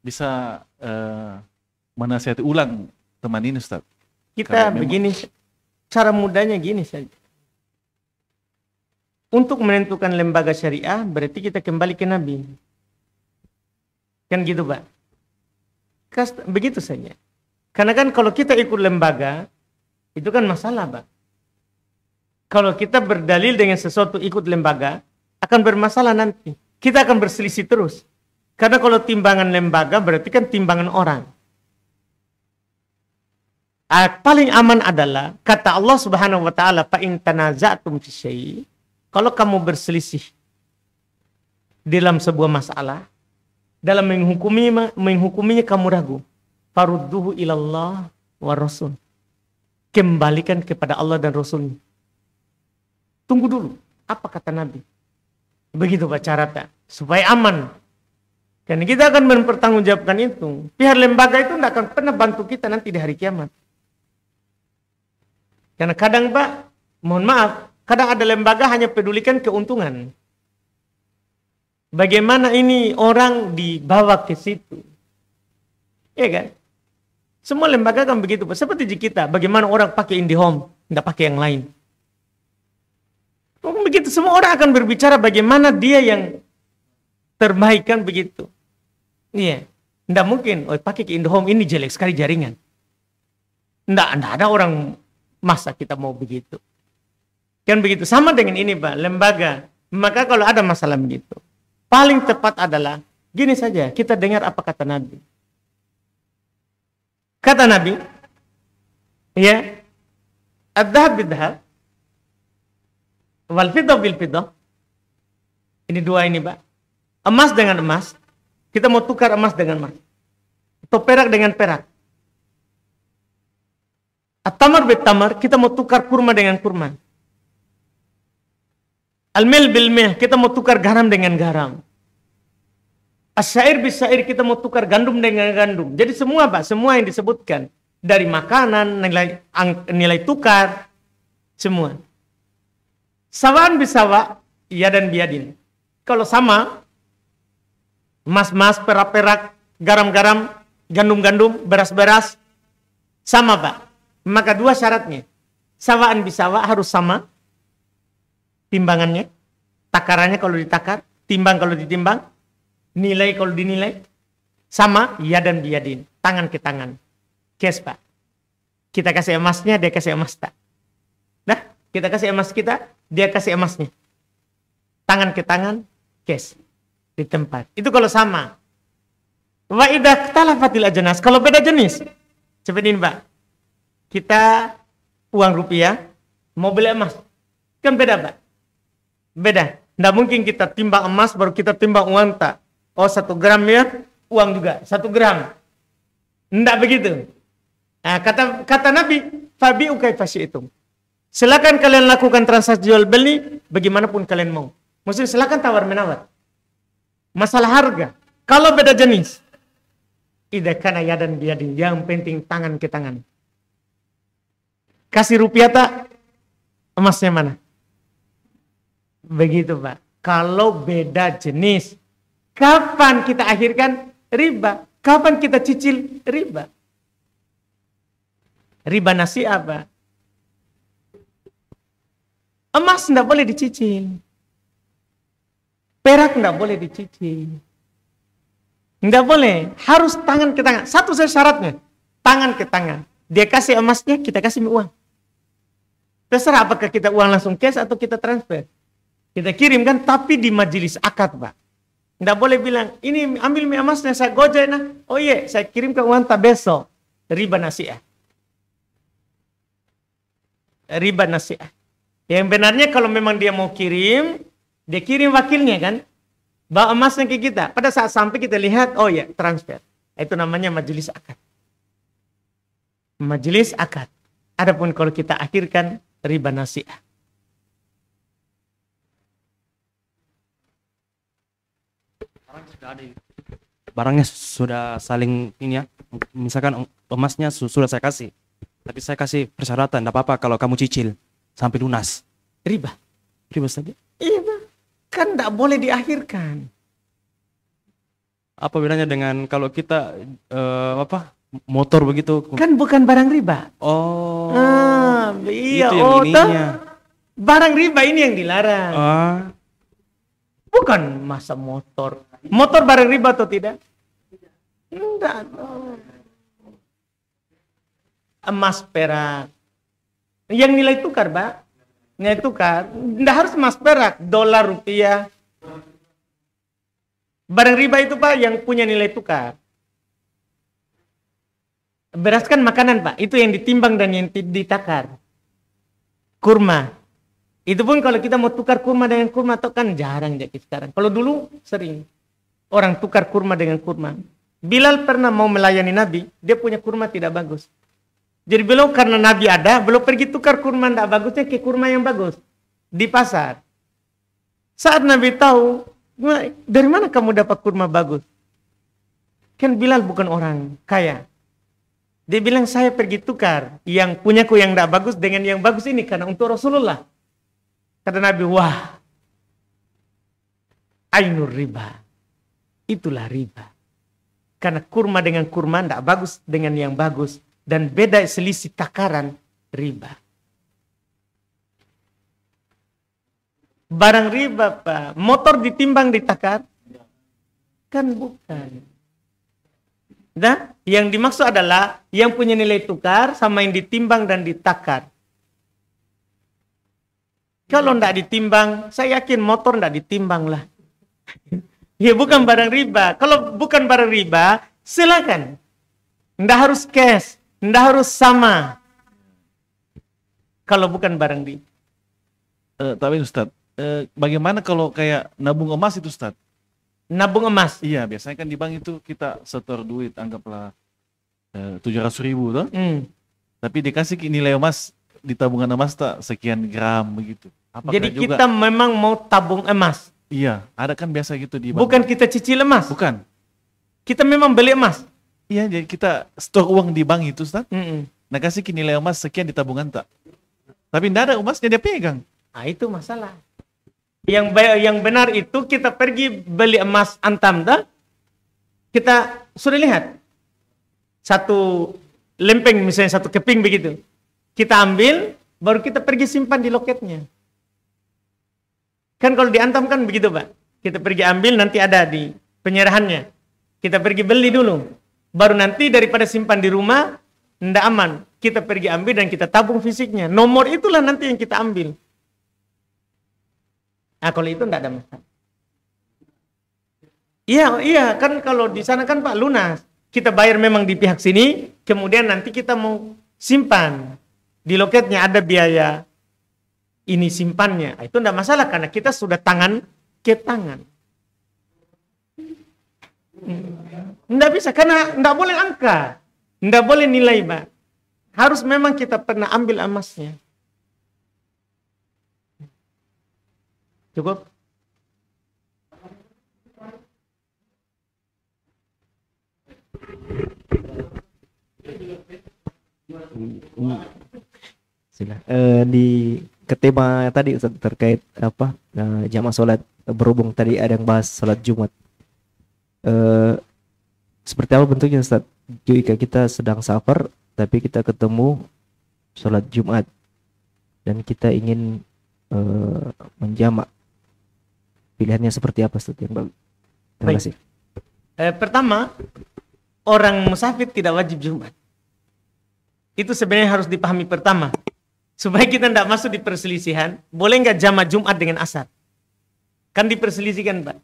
Speaker 3: Bisa uh, menasihati ulang teman ini Ustaz. Kita Karena begini
Speaker 1: cara mudahnya gini saja. Untuk menentukan lembaga syariah berarti kita kembali ke Nabi. Kan gitu, Pak. Begitu saja. Karena kan kalau kita ikut lembaga itu kan masalah, Pak kalau kita berdalil dengan sesuatu ikut lembaga, akan bermasalah nanti. Kita akan berselisih terus. Karena kalau timbangan lembaga berarti kan timbangan orang. Ah, paling aman adalah kata Allah Subhanahu wa taala, "Fa in tanaza'tum kalau kamu berselisih dalam sebuah masalah, dalam menghukumi menghukuminya kamu ragu, farudduhu ilallah wa rasul. Kembalikan kepada Allah dan Rasulnya Tunggu dulu, apa kata Nabi? Begitu Pak tak, supaya aman. Dan kita akan mempertanggungjawabkan itu. Pihak lembaga itu tidak akan pernah bantu kita nanti di hari kiamat. Karena kadang Pak, mohon maaf, kadang ada lembaga hanya pedulikan keuntungan. Bagaimana ini orang dibawa ke situ? Iya kan? Semua lembaga kan begitu Pak. Seperti di kita, bagaimana orang pakai IndiHome, tidak pakai yang lain. Begitu semua orang akan berbicara bagaimana dia yang terbaik kan begitu. Iya. Yeah. mungkin, oh, pakai ke Indohome ini jelek sekali jaringan. Nggak, nggak ada orang masa kita mau begitu. Kan begitu. Sama dengan ini Pak, lembaga. Maka kalau ada masalah begitu, paling tepat adalah gini saja, kita dengar apa kata Nabi. Kata Nabi, ya, adhab bidhab, Walfito bilfito. Ini dua ini, Pak. Emas dengan emas. Kita mau tukar emas dengan emas. Atau perak dengan perak. At-tamar bil tamar, kita mau tukar kurma dengan kurma. Almil bil mil, kita mau tukar garam dengan garam. Asyair bisair. kita mau tukar gandum dengan gandum. Jadi semua, Pak, semua yang disebutkan dari makanan, nilai nilai tukar, semua. Sawaan bisawa, iya dan biadin. Kalau sama, mas-mas, perak-perak, garam-garam, gandum-gandum, beras-beras, sama pak. Maka dua syaratnya. Sawaan bisawa harus sama timbangannya, takarannya kalau ditakar, timbang kalau ditimbang, nilai kalau dinilai, sama ya dan biadin, tangan ke tangan. Kes pak. Kita kasih emasnya, dia kasih emas tak. Dah, kita kasih emas kita, dia kasih emasnya. Tangan ke tangan, cash di tempat. Itu kalau sama. Wa idah talafatil ajanas. Kalau beda jenis, seperti ini, Pak. Kita uang rupiah mau beli emas. Kan beda, Pak. Beda. Tidak mungkin kita timbang emas baru kita timbang uang tak. Oh satu gram ya, uang juga satu gram. Tidak begitu. Nah, kata kata Nabi, Fabi ukai itu. Silakan kalian lakukan transaksi jual beli bagaimanapun kalian mau. Maksudnya silakan tawar menawar. Masalah harga. Kalau beda jenis. tidak Ida ya dan biadin. Yang penting tangan ke tangan. Kasih rupiah tak? Emasnya mana? Begitu Pak. Kalau beda jenis. Kapan kita akhirkan? Riba. Kapan kita cicil? Riba. Riba nasi apa? Emas tidak boleh dicicil. Perak tidak boleh dicicil. Tidak boleh. Harus tangan ke tangan. Satu saja syaratnya. Tangan ke tangan. Dia kasih emasnya, kita kasih uang. Terserah apakah kita uang langsung cash atau kita transfer. Kita kirimkan tapi di majelis akad, Pak. Tidak boleh bilang, ini ambil mie emasnya, saya gojek. Nah. Oh iya, saya kirim ke uang tak besok. Riba nasiah. Riba nasiah. Yang benarnya kalau memang dia mau kirim, dia kirim wakilnya kan? Bawa emasnya ke kita. Pada saat sampai kita lihat, oh ya transfer. Itu namanya majelis akad. Majelis akad. Adapun kalau kita akhirkan riba nasiah.
Speaker 2: Barangnya sudah saling ini ya. Misalkan emasnya sudah saya kasih. Tapi saya kasih persyaratan, tidak apa-apa kalau kamu cicil sampai lunas. Riba. Riba saja. Ya?
Speaker 1: Riba. Kan tidak boleh diakhirkan.
Speaker 2: Apa bedanya dengan kalau kita uh, apa motor begitu?
Speaker 1: Kan bukan barang riba.
Speaker 2: Oh. Ah, iya, itu yang oh, ininya.
Speaker 1: Barang riba ini yang dilarang. Ah. Bukan masa motor. Motor barang riba atau tidak? Tidak. Enggak. Emas perak yang nilai tukar, Pak. Nilai tukar. Tidak harus emas perak. Dolar, rupiah. Barang riba itu, Pak, yang punya nilai tukar. Beras kan makanan, Pak. Itu yang ditimbang dan yang ditakar. Kurma. Itu pun kalau kita mau tukar kurma dengan kurma, toh kan jarang jadi sekarang. Kalau dulu sering. Orang tukar kurma dengan kurma. Bilal pernah mau melayani Nabi, dia punya kurma tidak bagus. Jadi beliau karena Nabi ada, beliau pergi tukar kurma tidak bagusnya ke kurma yang bagus di pasar. Saat Nabi tahu, dari mana kamu dapat kurma bagus? Kan Bilal bukan orang kaya. Dia bilang saya pergi tukar yang punyaku yang tidak bagus dengan yang bagus ini karena untuk Rasulullah. Kata Nabi, wah, ainur riba. Itulah riba. Karena kurma dengan kurma tidak bagus dengan yang bagus dan beda selisih takaran riba. Barang riba, Pak. Motor ditimbang ditakar? Kan bukan. Nah, yang dimaksud adalah yang punya nilai tukar sama yang ditimbang dan ditakar. Kalau tidak ditimbang, saya yakin motor tidak ditimbang lah. [laughs] ya bukan barang riba. Kalau bukan barang riba, silakan. Tidak harus cash. Tidak harus
Speaker 3: sama. Kalau bukan barang di. Uh, tapi Ustadz, uh, bagaimana kalau kayak nabung emas itu Ustadz? Nabung emas? Iya, biasanya kan di bank itu kita setor duit, anggaplah eh, tujuh ratus ribu tuh. Hmm. Tapi dikasih nilai emas di tabungan emas tak sekian gram begitu. Apakah Jadi juga... kita
Speaker 1: memang mau tabung emas.
Speaker 3: Iya, ada kan biasa gitu di bank. Bukan
Speaker 1: kita cicil emas.
Speaker 3: Bukan. Kita memang beli emas. Iya, jadi kita store uang di bank itu, Ustaz. Mm -mm. Nah, kasih nilai emas sekian di tabungan tak? Tapi tidak ada emasnya dia pegang. Nah,
Speaker 1: itu masalah. Yang yang benar itu kita pergi beli emas antam dah. Kita sudah lihat satu lempeng misalnya satu keping begitu. Kita ambil baru kita pergi simpan di loketnya. Kan kalau diantam kan begitu, Pak. Kita pergi ambil nanti ada di penyerahannya. Kita pergi beli dulu. Baru nanti daripada simpan di rumah, ndak aman. Kita pergi ambil dan kita tabung fisiknya. Nomor itulah nanti yang kita ambil. Nah kalau itu ndak ada masalah. Iya, iya kan kalau di sana kan Pak lunas. Kita bayar memang di pihak sini, kemudian nanti kita mau simpan. Di loketnya ada biaya ini simpannya. Itu ndak masalah karena kita sudah tangan ke tangan. Tidak bisa, karena tidak boleh angka. Tidak boleh nilai, mbak Harus memang kita pernah ambil emasnya. Cukup?
Speaker 2: Sila. Uh, eh, di ketema tadi terkait apa uh, jamaah sholat berhubung tadi ada yang bahas sholat Jumat. Eh, seperti apa bentuknya Ustaz? Jika kita sedang safar tapi kita ketemu sholat Jumat dan kita ingin uh, menjamak pilihannya seperti apa Ustaz yang bagus? Terima kasih.
Speaker 1: Eh, pertama, orang musafir tidak wajib Jumat. Itu sebenarnya harus dipahami pertama. Supaya kita tidak masuk di perselisihan, boleh nggak jama Jumat dengan asar? Kan diperselisihkan, Pak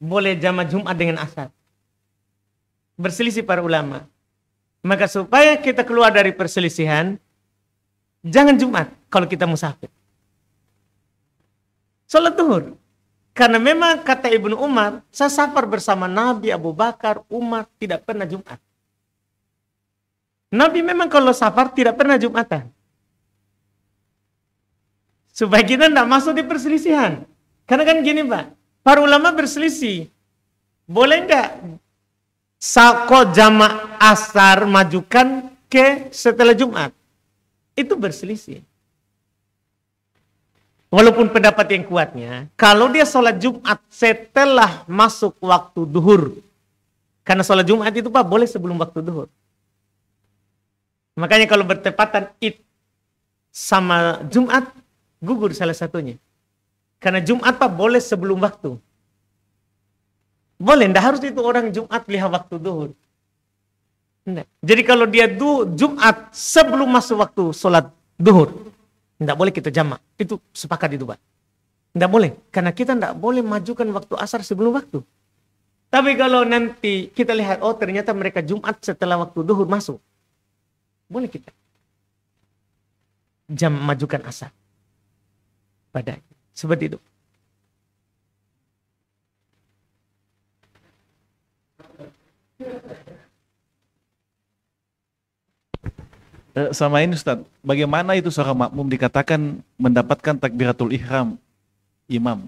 Speaker 1: boleh jamaah Jumat dengan asar. Berselisih para ulama. Maka supaya kita keluar dari perselisihan, jangan Jumat kalau kita musafir. Salat duhur. Karena memang kata Ibnu Umar, saya safar bersama Nabi Abu Bakar, Umar tidak pernah Jumat. Nabi memang kalau safar tidak pernah Jumatan. Supaya kita tidak masuk di perselisihan. Karena kan gini Pak, Para ulama berselisih. Boleh enggak sako jamak asar majukan ke setelah Jumat? Itu berselisih. Walaupun pendapat yang kuatnya, kalau dia sholat Jumat setelah masuk waktu duhur, karena sholat Jumat itu Pak boleh sebelum waktu duhur. Makanya kalau bertepatan id sama Jumat, gugur salah satunya. Karena Jumat Pak boleh sebelum waktu. Boleh, ndak harus itu orang Jumat lihat waktu duhur. Nggak. Jadi kalau dia du, Jumat sebelum masuk waktu sholat duhur, ndak boleh kita jamak. Itu sepakat itu Pak. Ndak boleh, karena kita ndak boleh majukan waktu asar sebelum waktu. Tapi kalau nanti kita lihat, oh ternyata mereka Jumat setelah waktu duhur masuk. Boleh kita. Jam majukan asar. Padahal. Seperti itu.
Speaker 3: Eh, sama ini Ustaz, bagaimana itu seorang makmum dikatakan mendapatkan takbiratul ihram imam?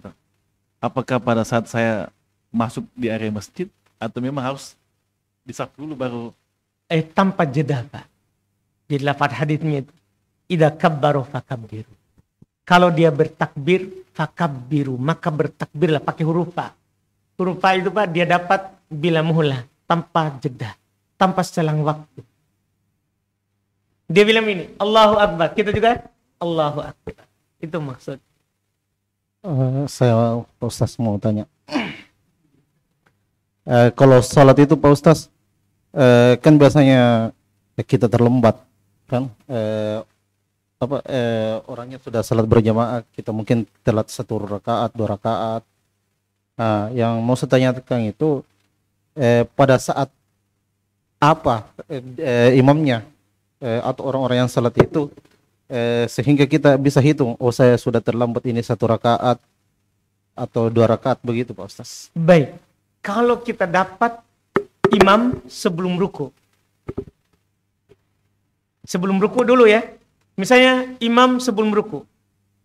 Speaker 3: Apakah pada saat saya masuk di area masjid atau memang harus disak dulu baru
Speaker 1: eh tanpa jeda Pak. Jadi lafad hadithnya itu, Ida kabbaru fakabbiru." Kalau dia bertakbir, fakabiru maka bertakbirlah pakai huruf fa. Huruf fa itu Pak dia dapat bila muhlah, tanpa jeda, tanpa selang waktu. Dia bilang ini, Allahu Akbar. Kita juga Allahu Akbar. Itu maksud.
Speaker 2: Uh, saya Pak Ustaz mau tanya. Uh, kalau sholat itu Pak Ustaz, uh, kan biasanya kita terlambat kan uh, apa eh, orangnya sudah salat berjamaah kita mungkin telat satu rakaat dua rakaat nah, yang mau saya tanyakan itu eh, pada saat apa eh, imamnya eh, atau orang-orang yang salat itu eh, sehingga kita bisa hitung oh saya sudah terlambat ini satu rakaat atau dua rakaat begitu Pak Ustaz.
Speaker 1: Baik. Kalau kita dapat imam sebelum ruku. Sebelum ruku dulu ya. Misalnya imam sebelum ruku.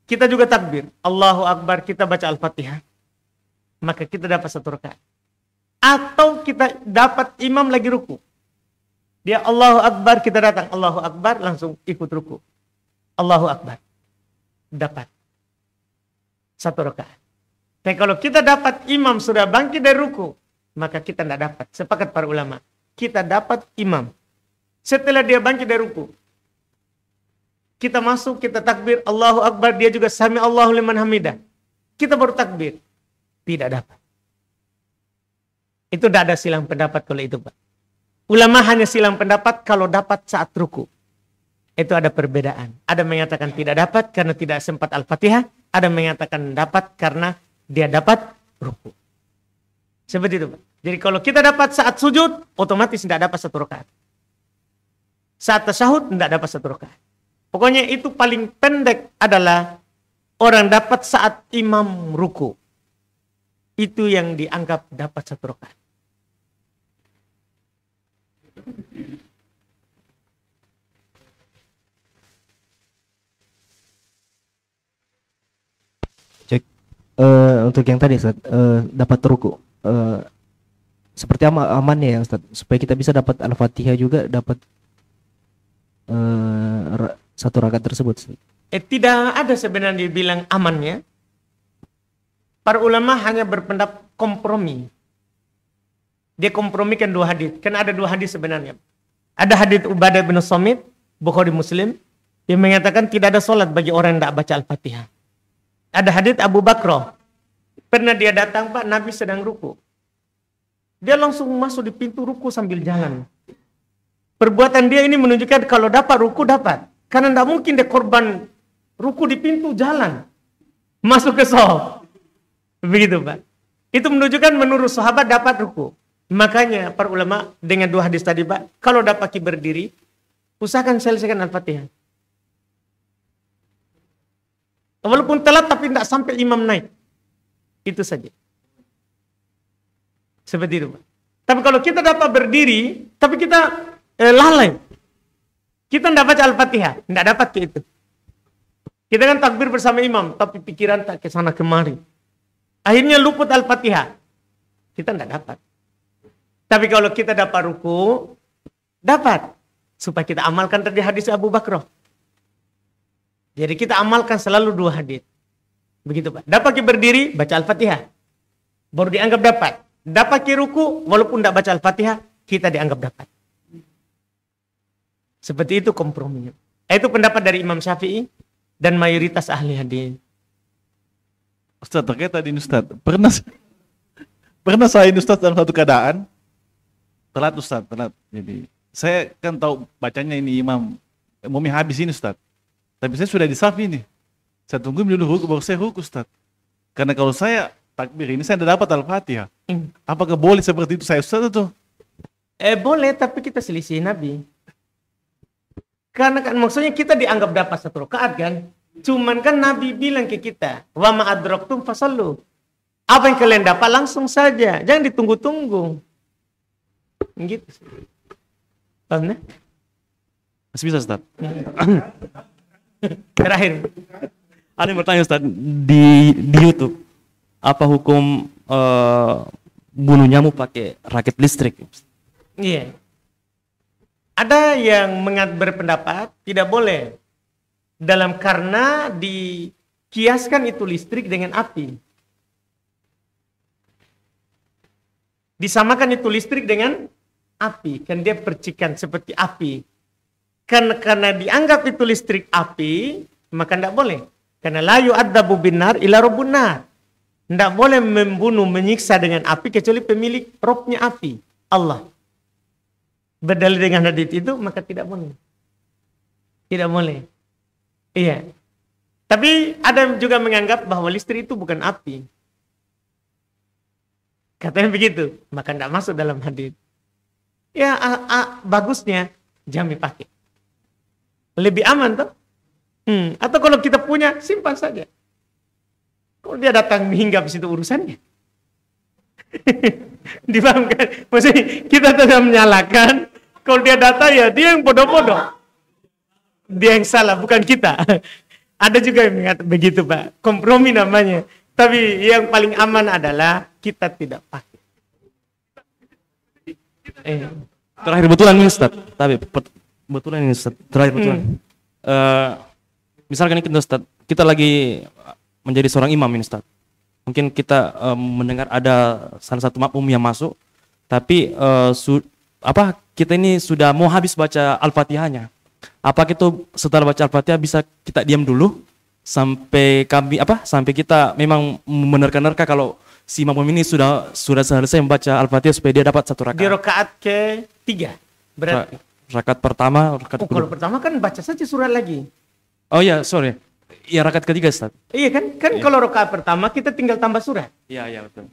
Speaker 1: Kita juga takbir. Allahu Akbar, kita baca Al-Fatihah. Maka kita dapat satu rakaat. Atau kita dapat imam lagi ruku. Dia Allahu Akbar, kita datang. Allahu Akbar, langsung ikut ruku. Allahu Akbar. Dapat. Satu rakaat. Dan kalau kita dapat imam sudah bangkit dari ruku, maka kita tidak dapat. Sepakat para ulama. Kita dapat imam. Setelah dia bangkit dari ruku, kita masuk, kita takbir, Allahu Akbar, dia juga sami Allahu liman hamidah. Kita baru takbir. Tidak dapat. Itu tidak ada silang pendapat kalau itu, Pak. Ulama hanya silang pendapat kalau dapat saat ruku. Itu ada perbedaan. Ada mengatakan tidak dapat karena tidak sempat Al-Fatihah. Ada mengatakan dapat karena dia dapat ruku. Seperti itu, Pak. Jadi kalau kita dapat saat sujud, otomatis tidak dapat satu rakaat. Saat tersahut, tidak dapat satu rakaat. Pokoknya itu paling pendek adalah orang dapat saat imam ruku. Itu yang dianggap dapat satu rakaat.
Speaker 2: Cek uh, untuk yang tadi Ustaz, uh, dapat ruku. Uh, seperti aman amannya ya Ustaz, supaya kita bisa dapat Al-Fatihah juga dapat satu rakaat tersebut?
Speaker 1: Eh, tidak ada sebenarnya dibilang amannya. Para ulama hanya berpendapat kompromi. Dia kompromikan dua hadis. Kan ada dua hadis sebenarnya. Ada hadis Ubadah bin Somit, Bukhari Muslim, yang mengatakan tidak ada sholat bagi orang yang tidak baca Al-Fatihah. Ada hadis Abu Bakro. Pernah dia datang, Pak, Nabi sedang ruku. Dia langsung masuk di pintu ruku sambil jalan. Perbuatan dia ini menunjukkan kalau dapat ruku, dapat. Karena tidak mungkin dia korban ruku di pintu jalan. Masuk ke sholat, Begitu Pak. Itu menunjukkan menurut sahabat dapat ruku. Makanya para ulama dengan dua hadis tadi Pak. Kalau dapat berdiri, usahakan selesaikan Al-Fatihah. Walaupun telat tapi tidak sampai imam naik. Itu saja. Seperti itu Pak. Tapi kalau kita dapat berdiri, tapi kita eh, lalai, kita tidak baca Al-Fatihah, tidak dapat ke itu. Kita kan takbir bersama imam, tapi pikiran tak ke sana kemari. Akhirnya luput Al-Fatihah. Kita tidak dapat. Tapi kalau kita dapat ruku, dapat. Supaya kita amalkan tadi hadis Abu Bakr. Jadi kita amalkan selalu dua hadis. Begitu Pak. Dapat ke berdiri, baca Al-Fatihah. Baru dianggap dapat. Dapat ke ruku, walaupun tidak baca Al-Fatihah, kita dianggap dapat. Seperti itu komprominya. Eh, itu pendapat dari Imam Syafi'i dan mayoritas ahli hadis.
Speaker 3: Ustaz, terkait tadi Ustaz, pernah pernah saya Ustaz dalam satu keadaan telat Ustaz, telat. Jadi saya kan tahu bacanya ini imam mumi habis ini Ustaz. Tapi saya sudah di saf ini. Saya tunggu dulu hukum baru saya hukum Ustaz. Karena kalau saya takbir ini saya tidak dapat Al-Fatihah. Hmm. Apakah boleh seperti itu saya Ustaz itu? Eh boleh tapi kita selisih Nabi.
Speaker 1: Karena kan maksudnya kita dianggap dapat satu rakaat kan? Cuman kan Nabi bilang ke kita, "Wa ma adraktum fasallu." Apa yang kalian dapat langsung saja, jangan ditunggu-tunggu. Gitu. Paham ya? Masih bisa,
Speaker 2: Ustaz? [laughs] Terakhir. Ada yang bertanya, Ustaz, di di YouTube, apa hukum uh, bunuh nyamuk pakai rakit listrik?
Speaker 1: Iya. Yeah. Ada yang mengat berpendapat tidak boleh dalam karena dikiaskan itu listrik dengan api. Disamakan itu listrik dengan api, kan dia percikan seperti api. Karena, karena dianggap itu listrik api, maka tidak boleh. Karena layu ada bubinar ila robunar. Tidak boleh membunuh, menyiksa dengan api kecuali pemilik robnya api, Allah berdalil dengan hadis itu maka tidak boleh. Tidak boleh. Iya. Tapi ada juga menganggap bahwa listrik itu bukan api. Katanya begitu, maka tidak masuk dalam hadis. Ya, a, a, bagusnya jami dipakai. Lebih aman toh? Hmm. Atau kalau kita punya, simpan saja. Kalau dia datang hingga di situ urusannya. [laughs] Dipahamkan? Maksudnya kita tidak menyalahkan. Kalau dia datang ya dia yang bodoh-bodoh. Dia yang salah, bukan kita. [laughs] Ada juga yang mengatakan begitu Pak. Kompromi namanya. Tapi yang paling aman adalah kita tidak pakai.
Speaker 3: Eh, terakhir betulan
Speaker 2: ini Ustaz. Tapi betulan ini Ustaz. Terakhir hmm. betulan. Hmm. Uh, misalkan ini Ustaz, kita lagi menjadi seorang imam ini Ustaz mungkin kita um, mendengar ada salah satu makmum yang masuk tapi uh, su apa kita ini sudah mau habis baca Al-Fatihahnya. Apa itu setelah baca Al-Fatihah bisa kita diam dulu sampai kami apa sampai kita memang menerka-nerka kalau si makmum ini sudah sudah selesai membaca Al-Fatihah supaya dia dapat satu rakaat. Di rakaat
Speaker 1: tiga Berarti
Speaker 2: rakaat pertama, rakaat oh, kedua. Kalau
Speaker 1: pertama kan baca saja surat lagi.
Speaker 2: Oh ya, sorry. Iya rakaat ketiga Ustaz.
Speaker 1: Iya kan? Kan iya. kalau rakaat pertama kita tinggal tambah surat. Iya, iya betul.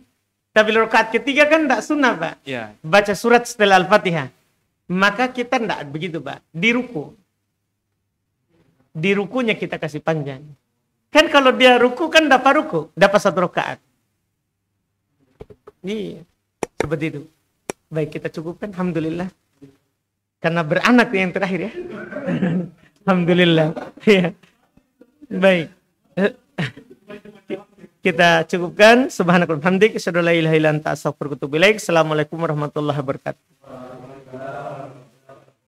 Speaker 1: Tapi rakaat ketiga kan tidak sunnah, Pak. Iya. Baca surat setelah Al-Fatihah. Maka kita tidak begitu, Pak. Di ruku. Di rukunya kita kasih panjang. Kan kalau dia ruku kan dapat ruku, dapat satu rakaat. Iya. Seperti itu. Baik, kita cukupkan. Alhamdulillah. Karena beranak yang terakhir ya. [laughs] Alhamdulillah. Iya. Baik. Kita cukupkan. Subhanakallahumma hamdik. Assalamualaikum warahmatullahi wabarakatuh.